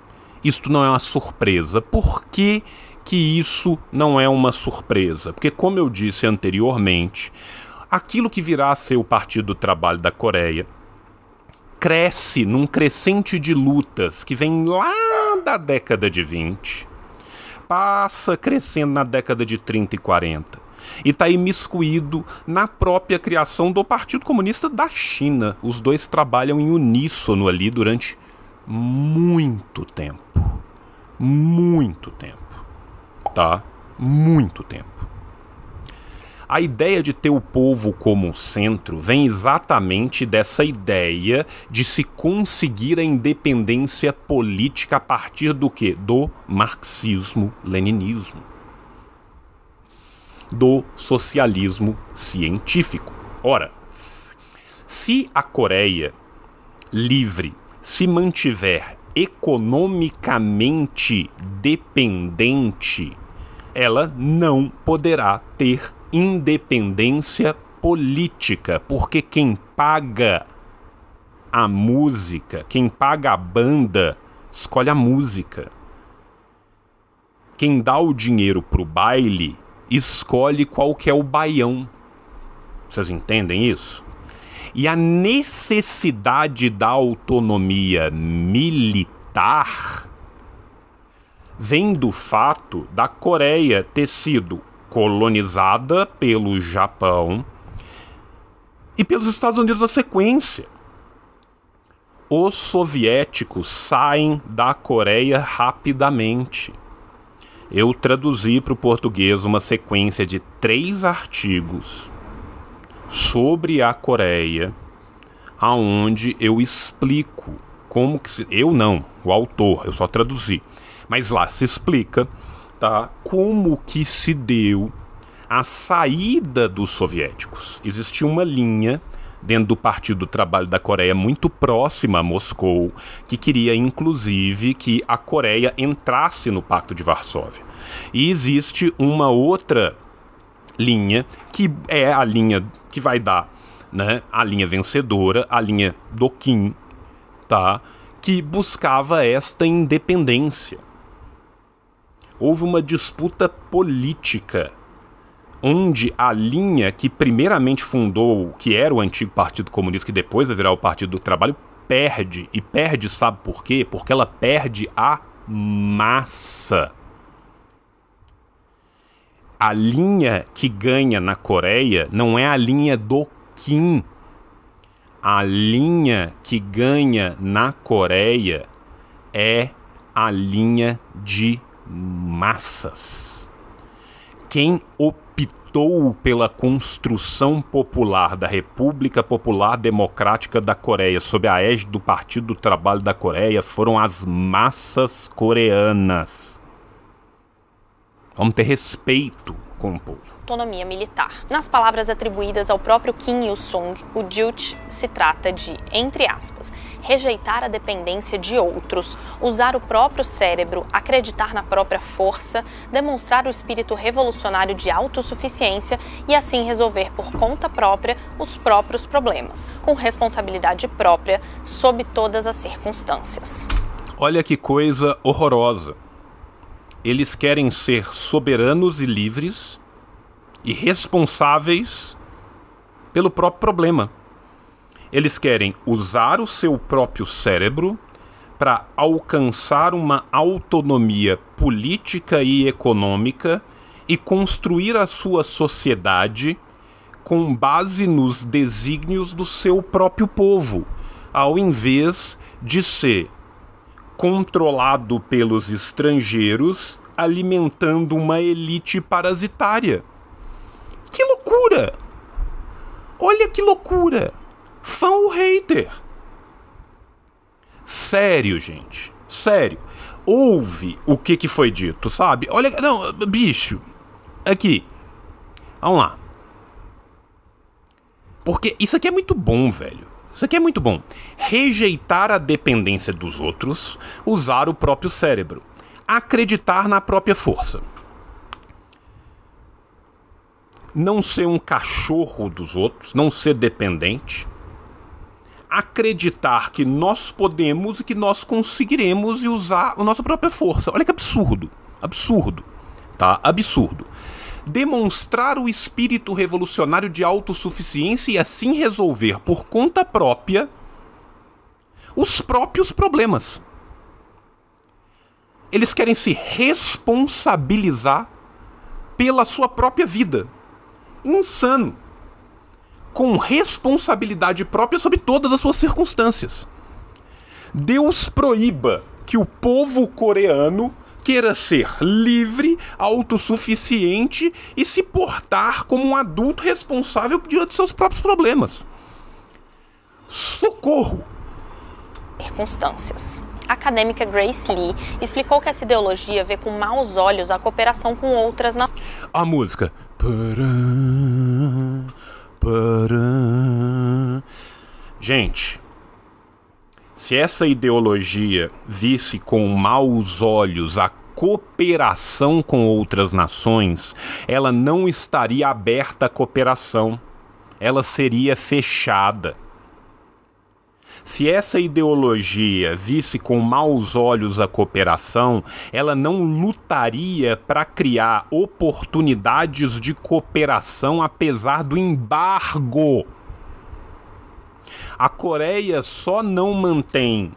[SPEAKER 1] isto não é uma surpresa. Por que, que isso não é uma surpresa? Porque, como eu disse anteriormente, aquilo que virá a ser o Partido do Trabalho da Coreia cresce num crescente de lutas que vem lá da década de 20, passa crescendo na década de 30 e 40 e está imiscuído na própria criação do Partido Comunista da China. Os dois trabalham em uníssono ali durante muito tempo. Muito tempo. Tá? Muito tempo. A ideia de ter o povo como centro vem exatamente dessa ideia de se conseguir a independência política a partir do que? Do marxismo-leninismo do socialismo científico. Ora, se a Coreia livre se mantiver economicamente dependente, ela não poderá ter independência política, porque quem paga a música, quem paga a banda, escolhe a música. Quem dá o dinheiro para o baile escolhe qual que é o baião. Vocês entendem isso? E a necessidade da autonomia militar vem do fato da Coreia ter sido colonizada pelo Japão e pelos Estados Unidos na sequência. Os soviéticos saem da Coreia rapidamente eu traduzi para o português uma sequência de três artigos sobre a Coreia, aonde eu explico como que se, eu não, o autor, eu só traduzi, mas lá se explica, tá, como que se deu a saída dos soviéticos. Existia uma linha dentro do Partido do Trabalho da Coreia, muito próxima a Moscou, que queria inclusive que a Coreia entrasse no Pacto de Varsóvia. E existe uma outra linha, que é a linha que vai dar né, a linha vencedora, a linha do Kim, tá? que buscava esta independência. Houve uma disputa política onde a linha que primeiramente fundou, que era o antigo Partido Comunista, que depois vai virar o Partido do Trabalho, perde. E perde, sabe por quê? Porque ela perde a massa. A linha que ganha na Coreia não é a linha do Kim. A linha que ganha na Coreia é a linha de massas. Quem op lutou pela construção popular da República Popular Democrática da Coreia, sob a égide do Partido do Trabalho da Coreia, foram as massas coreanas. Vamos ter respeito com o povo.
[SPEAKER 2] Autonomia militar. Nas palavras atribuídas ao próprio Kim Il-sung, o Jut se trata de, entre aspas, rejeitar a dependência de outros, usar o próprio cérebro, acreditar na própria força, demonstrar o espírito revolucionário de autossuficiência e assim resolver por conta própria os próprios problemas, com responsabilidade própria sob todas as circunstâncias.
[SPEAKER 1] Olha que coisa horrorosa eles querem ser soberanos e livres e responsáveis pelo próprio problema. Eles querem usar o seu próprio cérebro para alcançar uma autonomia política e econômica e construir a sua sociedade com base nos desígnios do seu próprio povo, ao invés de ser controlado pelos estrangeiros, alimentando uma elite parasitária. Que loucura! Olha que loucura! Fã o hater. Sério, gente. Sério. Ouve o que, que foi dito, sabe? Olha, não, bicho. Aqui. Vamos lá. Porque isso aqui é muito bom, velho. Isso aqui é muito bom. Rejeitar a dependência dos outros, usar o próprio cérebro, acreditar na própria força. Não ser um cachorro dos outros, não ser dependente. Acreditar que nós podemos e que nós conseguiremos e usar a nossa própria força. Olha que absurdo. Absurdo. Tá? Absurdo demonstrar o espírito revolucionário de autossuficiência e assim resolver por conta própria os próprios problemas. Eles querem se responsabilizar pela sua própria vida. Insano. Com responsabilidade própria sobre todas as suas circunstâncias. Deus proíba que o povo coreano queira ser livre, autossuficiente e se portar como um adulto responsável diante dos seus próprios problemas. Socorro!
[SPEAKER 2] Circunstâncias. A acadêmica Grace Lee explicou que essa ideologia vê com maus olhos a cooperação com outras na.
[SPEAKER 1] A música. Gente, se essa ideologia visse com maus olhos a cooperação com outras nações, ela não estaria aberta à cooperação, ela seria fechada. Se essa ideologia visse com maus olhos a cooperação, ela não lutaria para criar oportunidades de cooperação apesar do embargo a Coreia só não mantém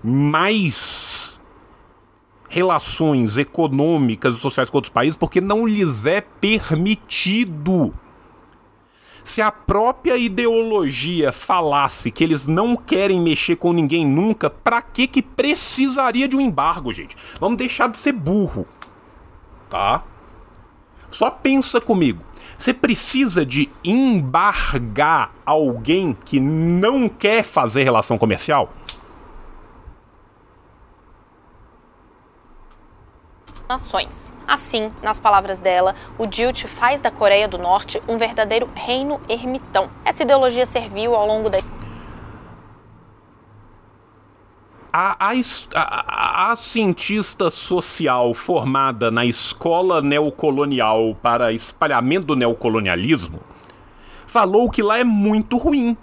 [SPEAKER 1] mais relações econômicas e sociais com outros países porque não lhes é permitido. Se a própria ideologia falasse que eles não querem mexer com ninguém nunca, para que que precisaria de um embargo, gente? Vamos deixar de ser burro. Tá? Só pensa comigo. Você precisa de embargar alguém que não quer fazer relação comercial?
[SPEAKER 2] nações. Assim, nas palavras dela, o Dilt faz da Coreia do Norte um verdadeiro reino ermitão. Essa ideologia serviu ao longo da
[SPEAKER 1] a, a, a, a, cientista social formada na escola neocolonial para espalhamento do neocolonialismo falou que lá é muito ruim.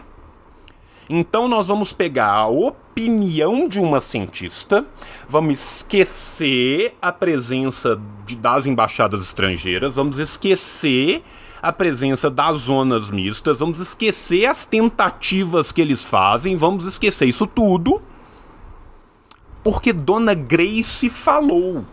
[SPEAKER 1] Então nós vamos pegar a opinião de uma cientista, vamos esquecer a presença de, das embaixadas estrangeiras, vamos esquecer a presença das zonas mistas, vamos esquecer as tentativas que eles fazem, vamos esquecer isso tudo porque Dona Grace falou.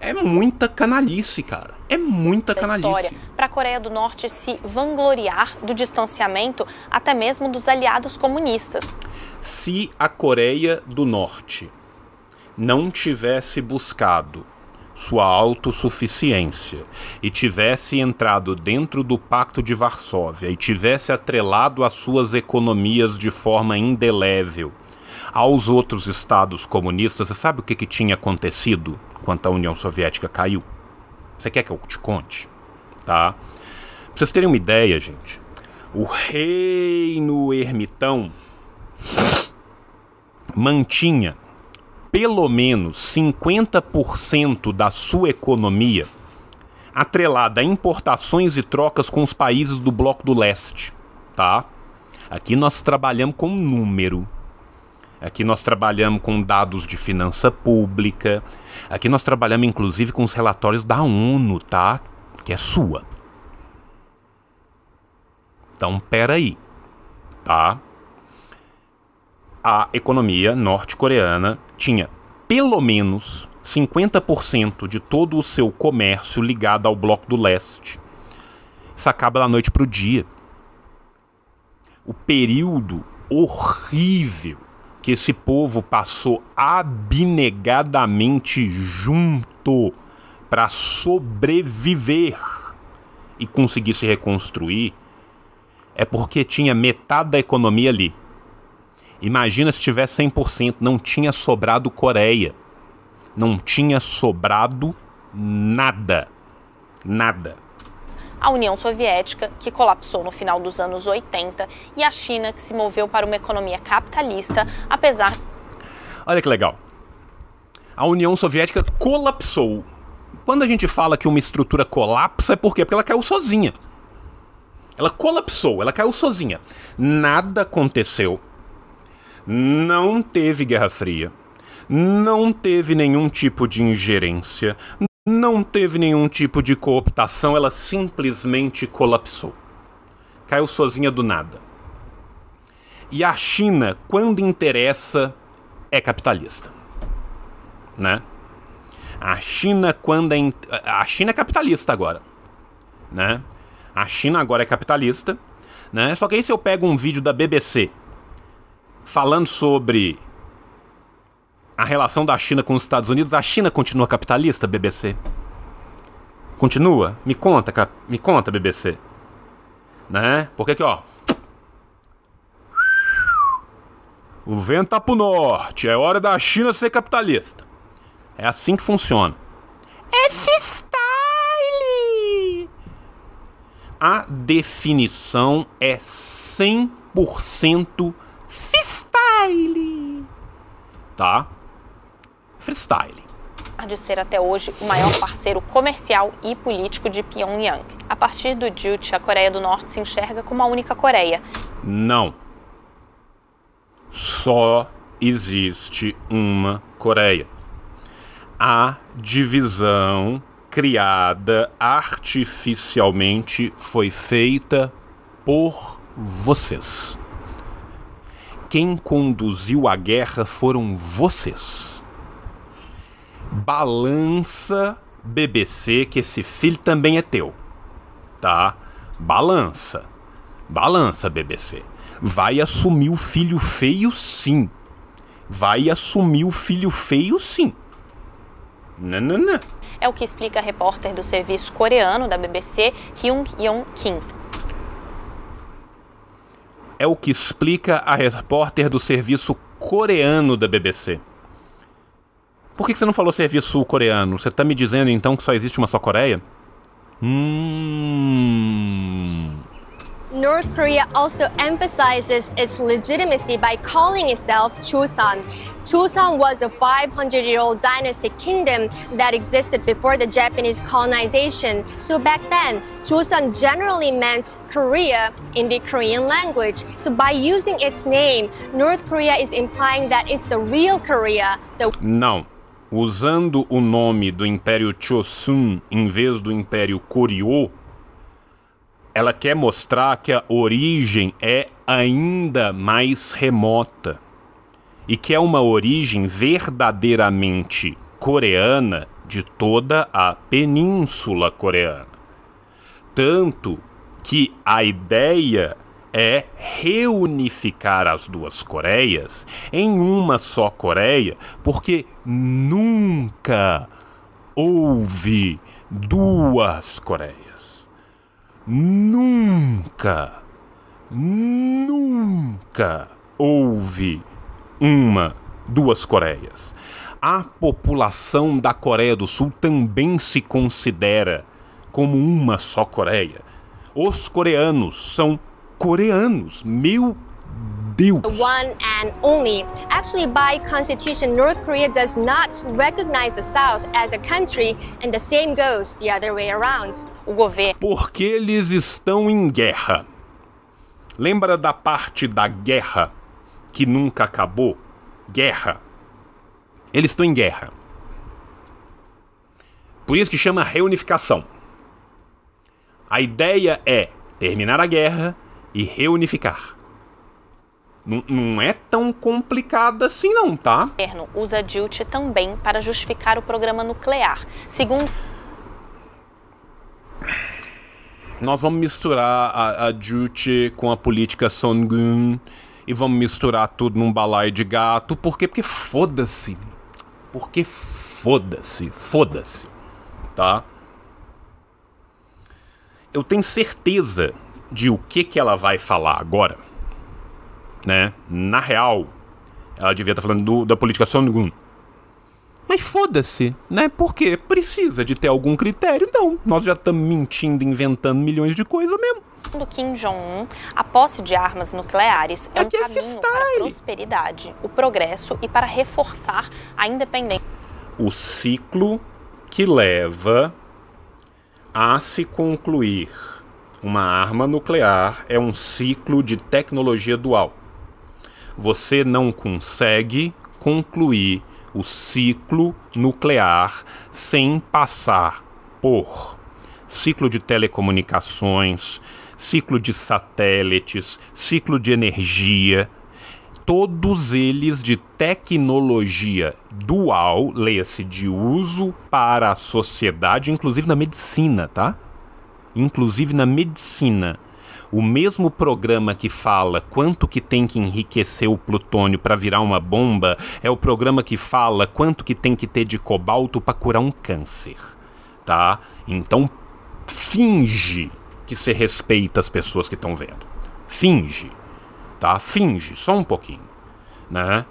[SPEAKER 1] É muita canalice, cara. É muita canalice.
[SPEAKER 2] Para a Coreia do Norte se vangloriar do distanciamento até mesmo dos aliados comunistas.
[SPEAKER 1] Se a Coreia do Norte não tivesse buscado sua autossuficiência e tivesse entrado dentro do Pacto de Varsóvia e tivesse atrelado as suas economias de forma indelével aos outros estados comunistas. Você sabe o que, que tinha acontecido quando a União Soviética caiu? Você quer que eu te conte? Tá? Pra vocês terem uma ideia, gente, o reino ermitão mantinha pelo menos 50% da sua economia atrelada a importações e trocas com os países do bloco do leste, tá? Aqui nós trabalhamos com número, Aqui nós trabalhamos com dados de finança pública. Aqui nós trabalhamos inclusive com os relatórios da ONU, tá? Que é sua. Então, peraí, tá? A economia norte-coreana tinha pelo menos 50% de todo o seu comércio ligado ao bloco do leste. Isso acaba da noite para o dia. O período horrível que esse povo passou abnegadamente junto para sobreviver e conseguir se reconstruir, é porque tinha metade da economia ali. Imagina se tivesse 100%, não tinha sobrado Coreia. Não tinha sobrado nada. Nada
[SPEAKER 2] a União Soviética, que colapsou no final dos anos 80, e a China, que se moveu para uma economia capitalista, apesar.
[SPEAKER 1] Olha que legal. A União Soviética colapsou. Quando a gente fala que uma estrutura colapsa, é por quê? Porque ela caiu sozinha. Ela colapsou, ela caiu sozinha. Nada aconteceu. Não teve Guerra Fria. Não teve nenhum tipo de ingerência. Não teve nenhum tipo de cooptação, ela simplesmente colapsou. Caiu sozinha do nada. E a China, quando interessa, é capitalista. Né? A China quando é in... a China é capitalista agora, né? A China agora é capitalista, né? Só que aí se eu pego um vídeo da BBC falando sobre a relação da China com os Estados Unidos, a China continua capitalista, BBC? Continua? Me conta, cap... me conta, BBC. Né? Porque aqui, ó. O vento tá pro norte, é hora da China ser capitalista. É assim que funciona. Esse style! A definição é 100%
[SPEAKER 2] freestyle.
[SPEAKER 1] Tá? freestyle
[SPEAKER 2] a de ser até hoje o maior parceiro comercial e político de Pyongyang. A partir do Juche, a Coreia do Norte se enxerga como a única Coreia.
[SPEAKER 1] Não. Só existe uma Coreia. A divisão criada artificialmente foi feita por vocês. Quem conduziu a guerra foram vocês Balança BBC que esse filho também é teu. Tá? Balança. Balança BBC. Vai assumir o filho feio sim. Vai assumir o filho feio sim. Não, não, não.
[SPEAKER 2] É o que explica a repórter do serviço coreano da BBC, Hyung Yong Kim.
[SPEAKER 1] É o que explica a repórter do serviço coreano da BBC. Por que você não falou serviço sul-coreano? Você tá me dizendo então que só existe uma só Coreia? Hum.
[SPEAKER 2] North Korea also emphasizes its legitimacy by calling itself Chosun. Chosun was a 500 year old dynasty kingdom that existed before the Japanese colonization. So back then, Chosun generally meant Korea in the Korean language. So by using its name, North Korea is implying that it's the real Korea. The-
[SPEAKER 1] usando o nome do Império Chosun em vez do Império Koryo, ela quer mostrar que a origem é ainda mais remota e que é uma origem verdadeiramente coreana de toda a península coreana. Tanto que a ideia é reunificar as duas Coreias em uma só Coreia, porque nunca houve duas Coreias. Nunca, nunca houve uma, duas Coreias. A população da Coreia do Sul também se considera como uma só Coreia. Os coreanos são coreanos. Meu Deus.
[SPEAKER 2] One and only. Actually, by constitution, North Korea does not recognize the South as a country, and the same goes the other way around. O governo. Porque
[SPEAKER 1] eles estão em guerra. Lembra da parte da guerra que nunca acabou? Guerra. Eles estão em guerra. Por isso que chama reunificação. A ideia é terminar a guerra e reunificar. Não, não, é tão complicada assim não, tá? O
[SPEAKER 2] governo usa Dilt também para justificar o programa nuclear. Segundo
[SPEAKER 1] nós vamos misturar a, a Jute com a política Songun e vamos misturar tudo num balaio de gato. Por quê? Porque foda-se. Porque foda-se. Foda-se. Tá? Eu tenho certeza de o que, que ela vai falar agora, né? Na real, ela devia estar tá falando do, da política Songun. Mas foda-se, né? Porque precisa de ter algum critério. Não, nós já estamos mentindo, inventando milhões de
[SPEAKER 2] coisas mesmo. Do Kim Jong-un, a posse de armas nucleares é, é um caminho para a prosperidade, o progresso e para reforçar a independência.
[SPEAKER 1] O ciclo que leva a se concluir uma arma nuclear é um ciclo de tecnologia dual. Você não consegue concluir o ciclo nuclear sem passar por ciclo de telecomunicações, ciclo de satélites, ciclo de energia, todos eles de tecnologia dual, leia-se de uso para a sociedade, inclusive na medicina, tá? inclusive na medicina. O mesmo programa que fala quanto que tem que enriquecer o plutônio para virar uma bomba é o programa que fala quanto que tem que ter de cobalto para curar um câncer, tá? Então finge que você respeita as pessoas que estão vendo. Finge, tá? Finge só um pouquinho, né?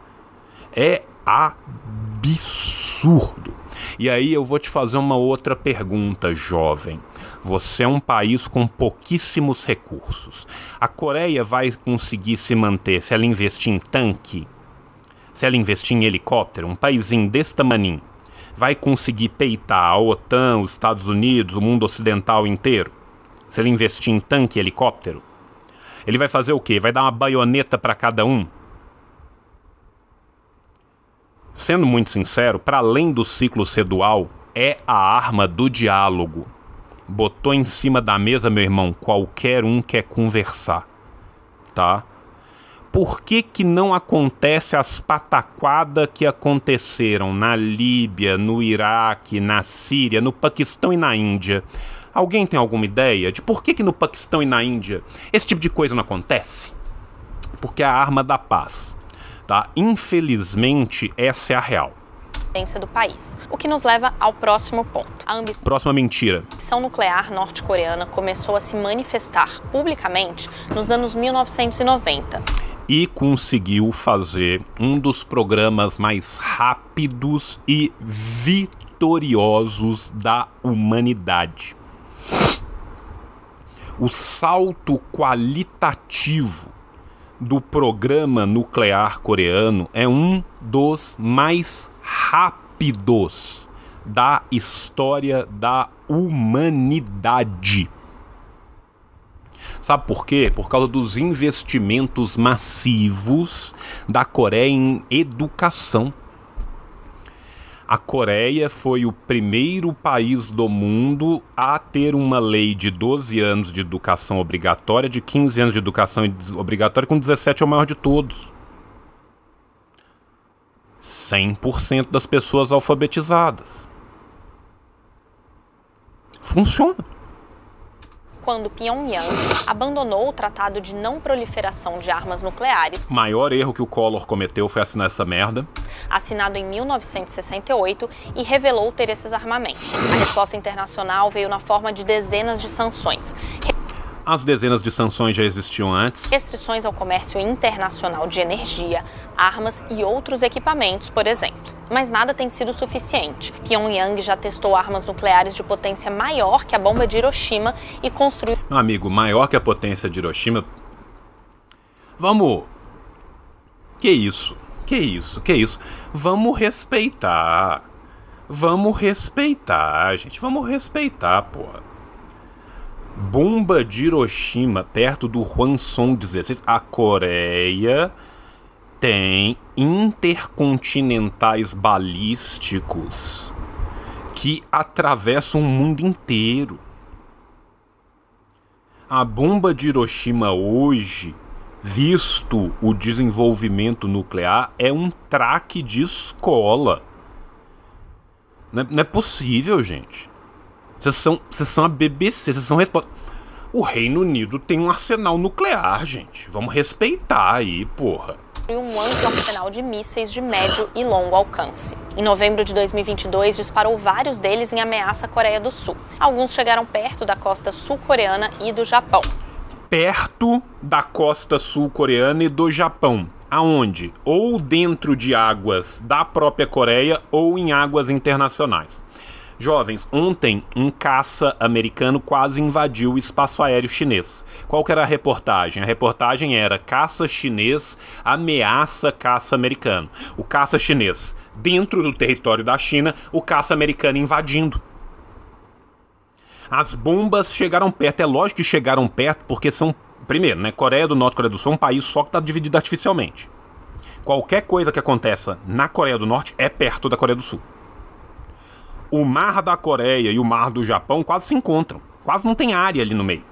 [SPEAKER 1] É absurdo. E aí eu vou te fazer uma outra pergunta, jovem. Você é um país com pouquíssimos recursos. A Coreia vai conseguir se manter se ela investir em tanque, se ela investir em helicóptero, um país desse tamanho vai conseguir peitar a OTAN, os Estados Unidos, o mundo ocidental inteiro? Se ele investir em tanque e helicóptero? Ele vai fazer o quê? Vai dar uma baioneta para cada um? Sendo muito sincero, para além do ciclo sedual, é a arma do diálogo botou em cima da mesa, meu irmão, qualquer um quer conversar, tá? Por que, que não acontece as pataquadas que aconteceram na Líbia, no Iraque, na Síria, no Paquistão e na Índia? Alguém tem alguma ideia de por que, que no Paquistão e na Índia esse tipo de coisa não acontece? Porque é a arma da paz, tá? Infelizmente, essa é a real
[SPEAKER 2] independência do país. O que nos leva ao próximo ponto. A
[SPEAKER 1] Próxima mentira. A
[SPEAKER 2] ambição nuclear norte-coreana começou a se manifestar publicamente nos anos 1990
[SPEAKER 1] e conseguiu fazer um dos programas mais rápidos e vitoriosos da humanidade. O salto qualitativo do programa nuclear coreano é um dos mais rápidos da história da humanidade. Sabe por quê? Por causa dos investimentos massivos da Coreia em educação. A Coreia foi o primeiro país do mundo a ter uma lei de 12 anos de educação obrigatória, de 15 anos de educação obrigatória, com 17 é o maior de todos. 100% das pessoas alfabetizadas.
[SPEAKER 2] Funciona. Quando Pyongyang abandonou o Tratado de Não Proliferação de Armas Nucleares.
[SPEAKER 1] Maior erro que o Collor cometeu foi assinar essa merda.
[SPEAKER 2] Assinado em 1968 e revelou ter esses armamentos. A resposta internacional veio na forma de dezenas de sanções.
[SPEAKER 1] As dezenas de sanções já existiam antes.
[SPEAKER 2] Restrições ao comércio internacional de energia, armas e outros equipamentos, por exemplo. Mas nada tem sido suficiente. Pyongyang já testou armas nucleares de potência maior que a bomba de Hiroshima e construiu.
[SPEAKER 1] Meu amigo, maior que a potência de Hiroshima. Vamos. Que isso? Que isso? Que isso? Vamos respeitar. Vamos respeitar, gente. Vamos respeitar, porra bomba de Hiroshima, perto do Hwansong 16, a Coreia tem intercontinentais balísticos que atravessam o mundo inteiro. A bomba de Hiroshima hoje, visto o desenvolvimento nuclear, é um traque de escola. Não é, não é possível, gente. Vocês são, vocês são a BBC, vocês são responsáveis. O Reino Unido tem um arsenal nuclear, gente. Vamos respeitar aí, porra.
[SPEAKER 2] um amplo arsenal de mísseis de médio e longo alcance. Em novembro de 2022, disparou vários deles em ameaça à Coreia do Sul. Alguns chegaram perto da costa sul-coreana e do Japão.
[SPEAKER 1] Perto da costa sul-coreana e do Japão aonde? Ou dentro de águas da própria Coreia ou em águas internacionais. Jovens, ontem um caça americano quase invadiu o espaço aéreo chinês. Qual era a reportagem? A reportagem era caça chinês ameaça caça americano. O caça chinês dentro do território da China, o caça americano invadindo. As bombas chegaram perto, é lógico que chegaram perto porque são, primeiro, né, Coreia do Norte e Coreia do Sul é um país só que está dividido artificialmente. Qualquer coisa que aconteça na Coreia do Norte é perto da Coreia do Sul o mar da Coreia e o mar do Japão quase se encontram. Quase não tem área ali no meio.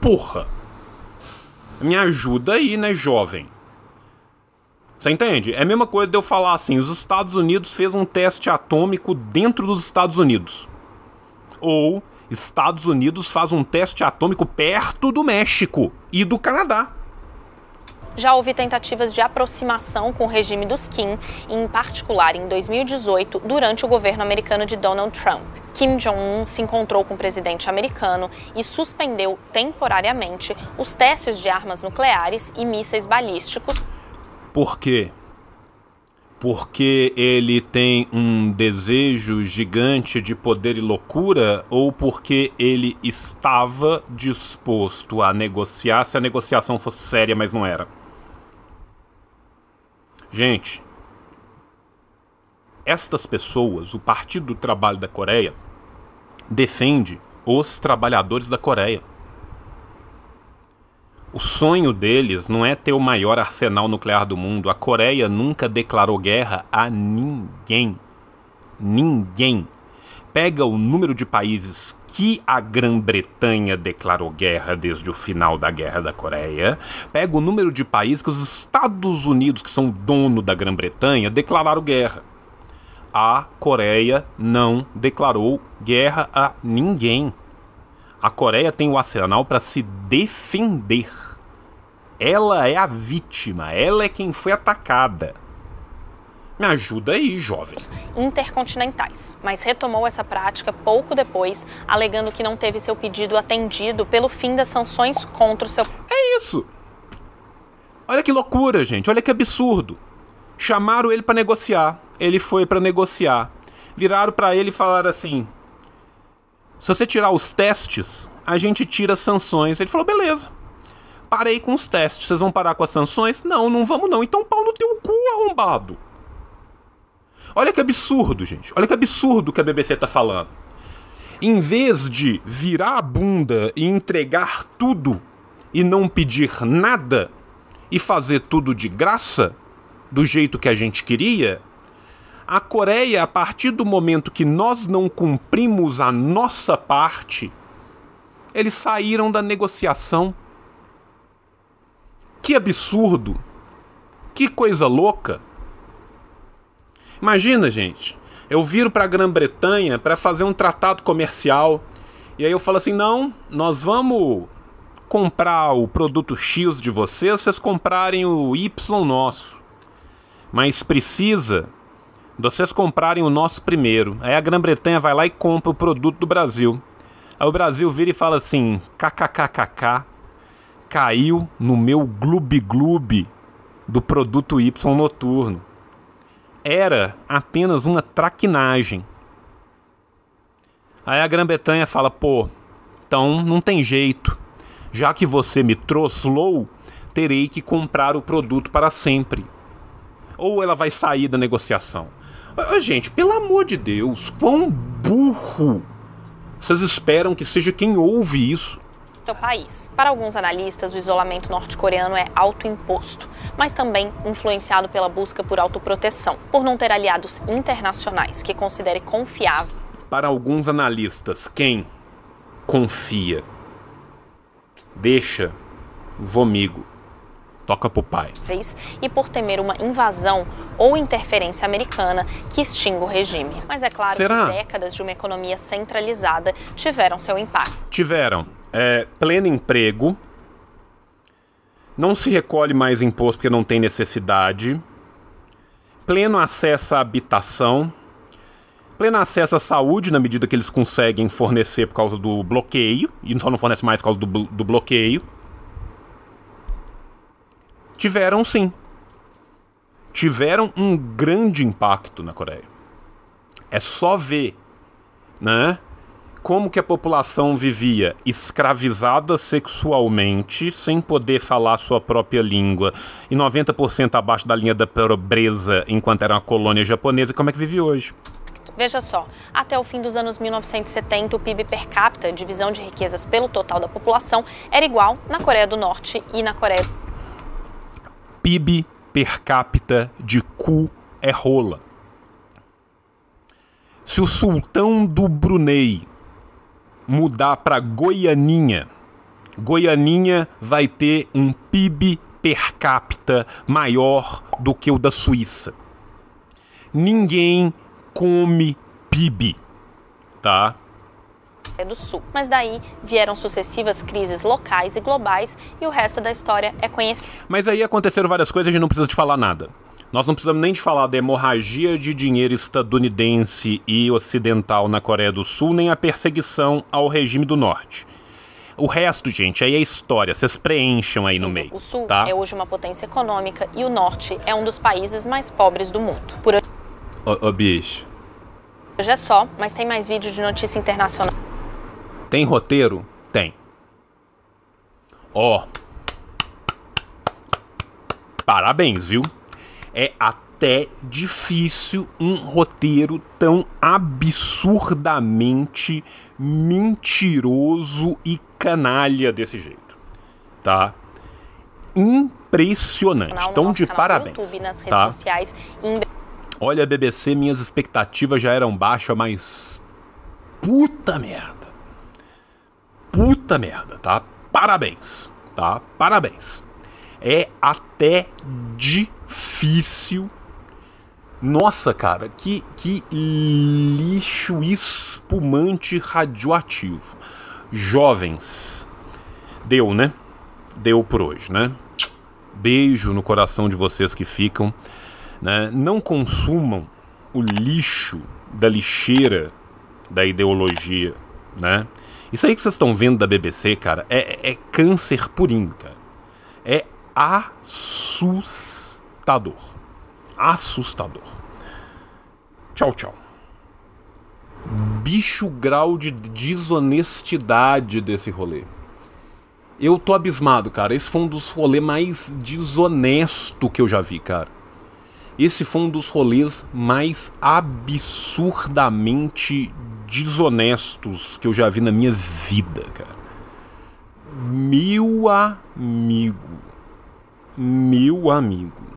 [SPEAKER 1] Porra! Me ajuda aí, né, jovem? Você entende? É a mesma coisa de eu falar assim: os Estados Unidos fez um teste atômico dentro dos Estados Unidos. Ou Estados Unidos faz um teste atômico perto do México e do Canadá.
[SPEAKER 2] Já houve tentativas de aproximação com o regime dos Kim, em particular em 2018, durante o governo americano de Donald Trump. Kim Jong-un se encontrou com o presidente americano e suspendeu temporariamente os testes de armas nucleares e mísseis balísticos.
[SPEAKER 1] Por quê? porque ele tem um desejo gigante de poder e loucura ou porque ele estava disposto a negociar se a negociação fosse séria, mas não era? Gente, estas pessoas, o Partido do Trabalho da Coreia, defende os trabalhadores da Coreia. O sonho deles não é ter o maior arsenal nuclear do mundo. A Coreia nunca declarou guerra a ninguém. Ninguém. Pega o número de países que a Grã-Bretanha declarou guerra desde o final da Guerra da Coreia, pega o número de países que os Estados Unidos, que são dono da Grã-Bretanha, declararam guerra. A Coreia não declarou guerra a ninguém. A Coreia tem o arsenal para se defender. Ela é a vítima, ela é quem foi atacada. Me ajuda aí, jovens
[SPEAKER 2] Intercontinentais, mas retomou essa prática pouco depois, alegando que não teve seu pedido atendido pelo fim das sanções contra o seu. É
[SPEAKER 1] isso! Olha que loucura, gente, olha que absurdo. Chamaram ele para negociar, ele foi para negociar. Viraram para ele e falaram assim: se você tirar os testes, a gente tira as sanções. Ele falou: beleza parei com os testes. Vocês vão parar com as sanções? Não, não vamos não. Então pau no teu cu, arrombado. Olha que absurdo, gente. Olha que absurdo que a BBC tá falando. Em vez de virar a bunda e entregar tudo e não pedir nada e fazer tudo de graça, do jeito que a gente queria, a Coreia, a partir do momento que nós não cumprimos a nossa parte, eles saíram da negociação. Que absurdo! Que coisa louca! Imagina, gente, eu viro para a Grã-Bretanha para fazer um tratado comercial e aí eu falo assim: não, nós vamos comprar o produto X de vocês, vocês comprarem o Y nosso. Mas precisa de vocês comprarem o nosso primeiro. Aí a Grã-Bretanha vai lá e compra o produto do Brasil. Aí o Brasil vira e fala assim: kkkk, caiu no meu gloob gloob do produto Y noturno era apenas uma traquinagem. Aí a Grã-Bretanha fala: pô, então não tem jeito. Já que você me troslou, terei que comprar o produto para sempre. Ou ela vai sair da negociação. Ah, ah gente, pelo amor de Deus, quão burro! Vocês esperam que seja quem ouve isso?
[SPEAKER 2] afeta o país. Para alguns analistas, o isolamento norte-coreano é autoimposto, mas também influenciado pela busca por autoproteção, por não ter aliados internacionais que considere confiável.
[SPEAKER 1] Para alguns analistas, quem confia, deixa, vomigo, toca pro pai.
[SPEAKER 2] E por temer uma invasão ou interferência americana que extinga o regime. Mas é claro Será? que décadas de uma economia centralizada tiveram seu impacto.
[SPEAKER 1] Tiveram é, pleno emprego, não se recolhe mais imposto porque não tem necessidade, pleno acesso à habitação, pleno acesso à saúde na medida que eles conseguem fornecer por causa do bloqueio, e só não fornece mais por causa do, do bloqueio. Tiveram sim. Tiveram um grande impacto na Coreia. É só ver, né? como que a população vivia escravizada sexualmente, sem poder falar sua própria língua, e 90% abaixo da linha da pobreza enquanto era uma colônia japonesa, como é que vive hoje?
[SPEAKER 2] Veja só, até o fim dos anos 1970, o PIB per capita, divisão de riquezas pelo total da população, era igual na Coreia do Norte e na Coreia.
[SPEAKER 1] PIB per capita de cu é rola. Se o sultão do Brunei mudar para Goianinha, Goianinha vai ter um PIB per capita maior do que o da Suíça. Ninguém come PIB, tá?
[SPEAKER 2] É do Sul. Mas daí vieram sucessivas crises locais e globais e o resto da história é conhecido.
[SPEAKER 1] Mas aí aconteceram várias coisas, a gente não precisa te falar nada. Nós não precisamos nem de falar da hemorragia de dinheiro estadunidense e ocidental na Coreia do Sul, nem a perseguição ao regime do Norte. O resto, gente, aí é história. Vocês preencham aí Sim, no meio. O Sul tá? é
[SPEAKER 2] hoje uma potência econômica e o Norte é um dos países mais pobres do mundo. Por
[SPEAKER 1] Ô, ô, bicho.
[SPEAKER 2] Hoje é só, mas tem mais vídeo de notícia internacional.
[SPEAKER 1] Tem roteiro? Tem. Ó. Oh. Parabéns, viu? é até difícil um roteiro tão absurdamente mentiroso e canalha desse jeito, tá? Impressionante. então de parabéns, YouTube, tá?
[SPEAKER 2] Sociais, em...
[SPEAKER 1] Olha, BBC, minhas expectativas já eram baixas, mas
[SPEAKER 2] puta merda. Puta
[SPEAKER 1] merda, tá? Parabéns, tá? Parabéns. É até de difícil. Nossa, cara, que, que lixo espumante radioativo. Jovens, deu, né? Deu por hoje, né? Beijo no coração de vocês que ficam. Né? Não consumam o lixo da lixeira da ideologia, né? Isso aí que vocês estão vendo da BBC, cara, é, é câncer purinho, cara. É assustador assustador. Assustador. Tchau, tchau. Bicho grau de desonestidade desse rolê. Eu tô abismado, cara. Esse foi um dos rolês mais desonesto que eu já vi, cara. Esse foi um dos rolês mais absurdamente desonestos que eu já vi na minha vida, cara. Meu amigo. Meu amigo.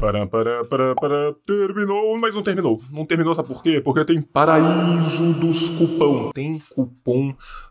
[SPEAKER 1] Para, para, para, para. Terminou, mas não terminou. Não terminou, sabe por quê? Porque tem Paraíso dos Cupom. Tem cupom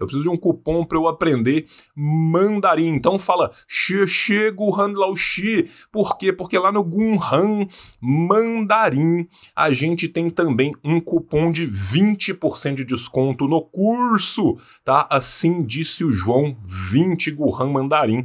[SPEAKER 1] Eu preciso de um cupom para eu aprender mandarim. Então fala Chego Lao Laoshi. Por quê? Porque lá no Guhan Mandarim a gente tem também um cupom de 20% de desconto no curso, tá? Assim disse o João, 20 Guhan Mandarim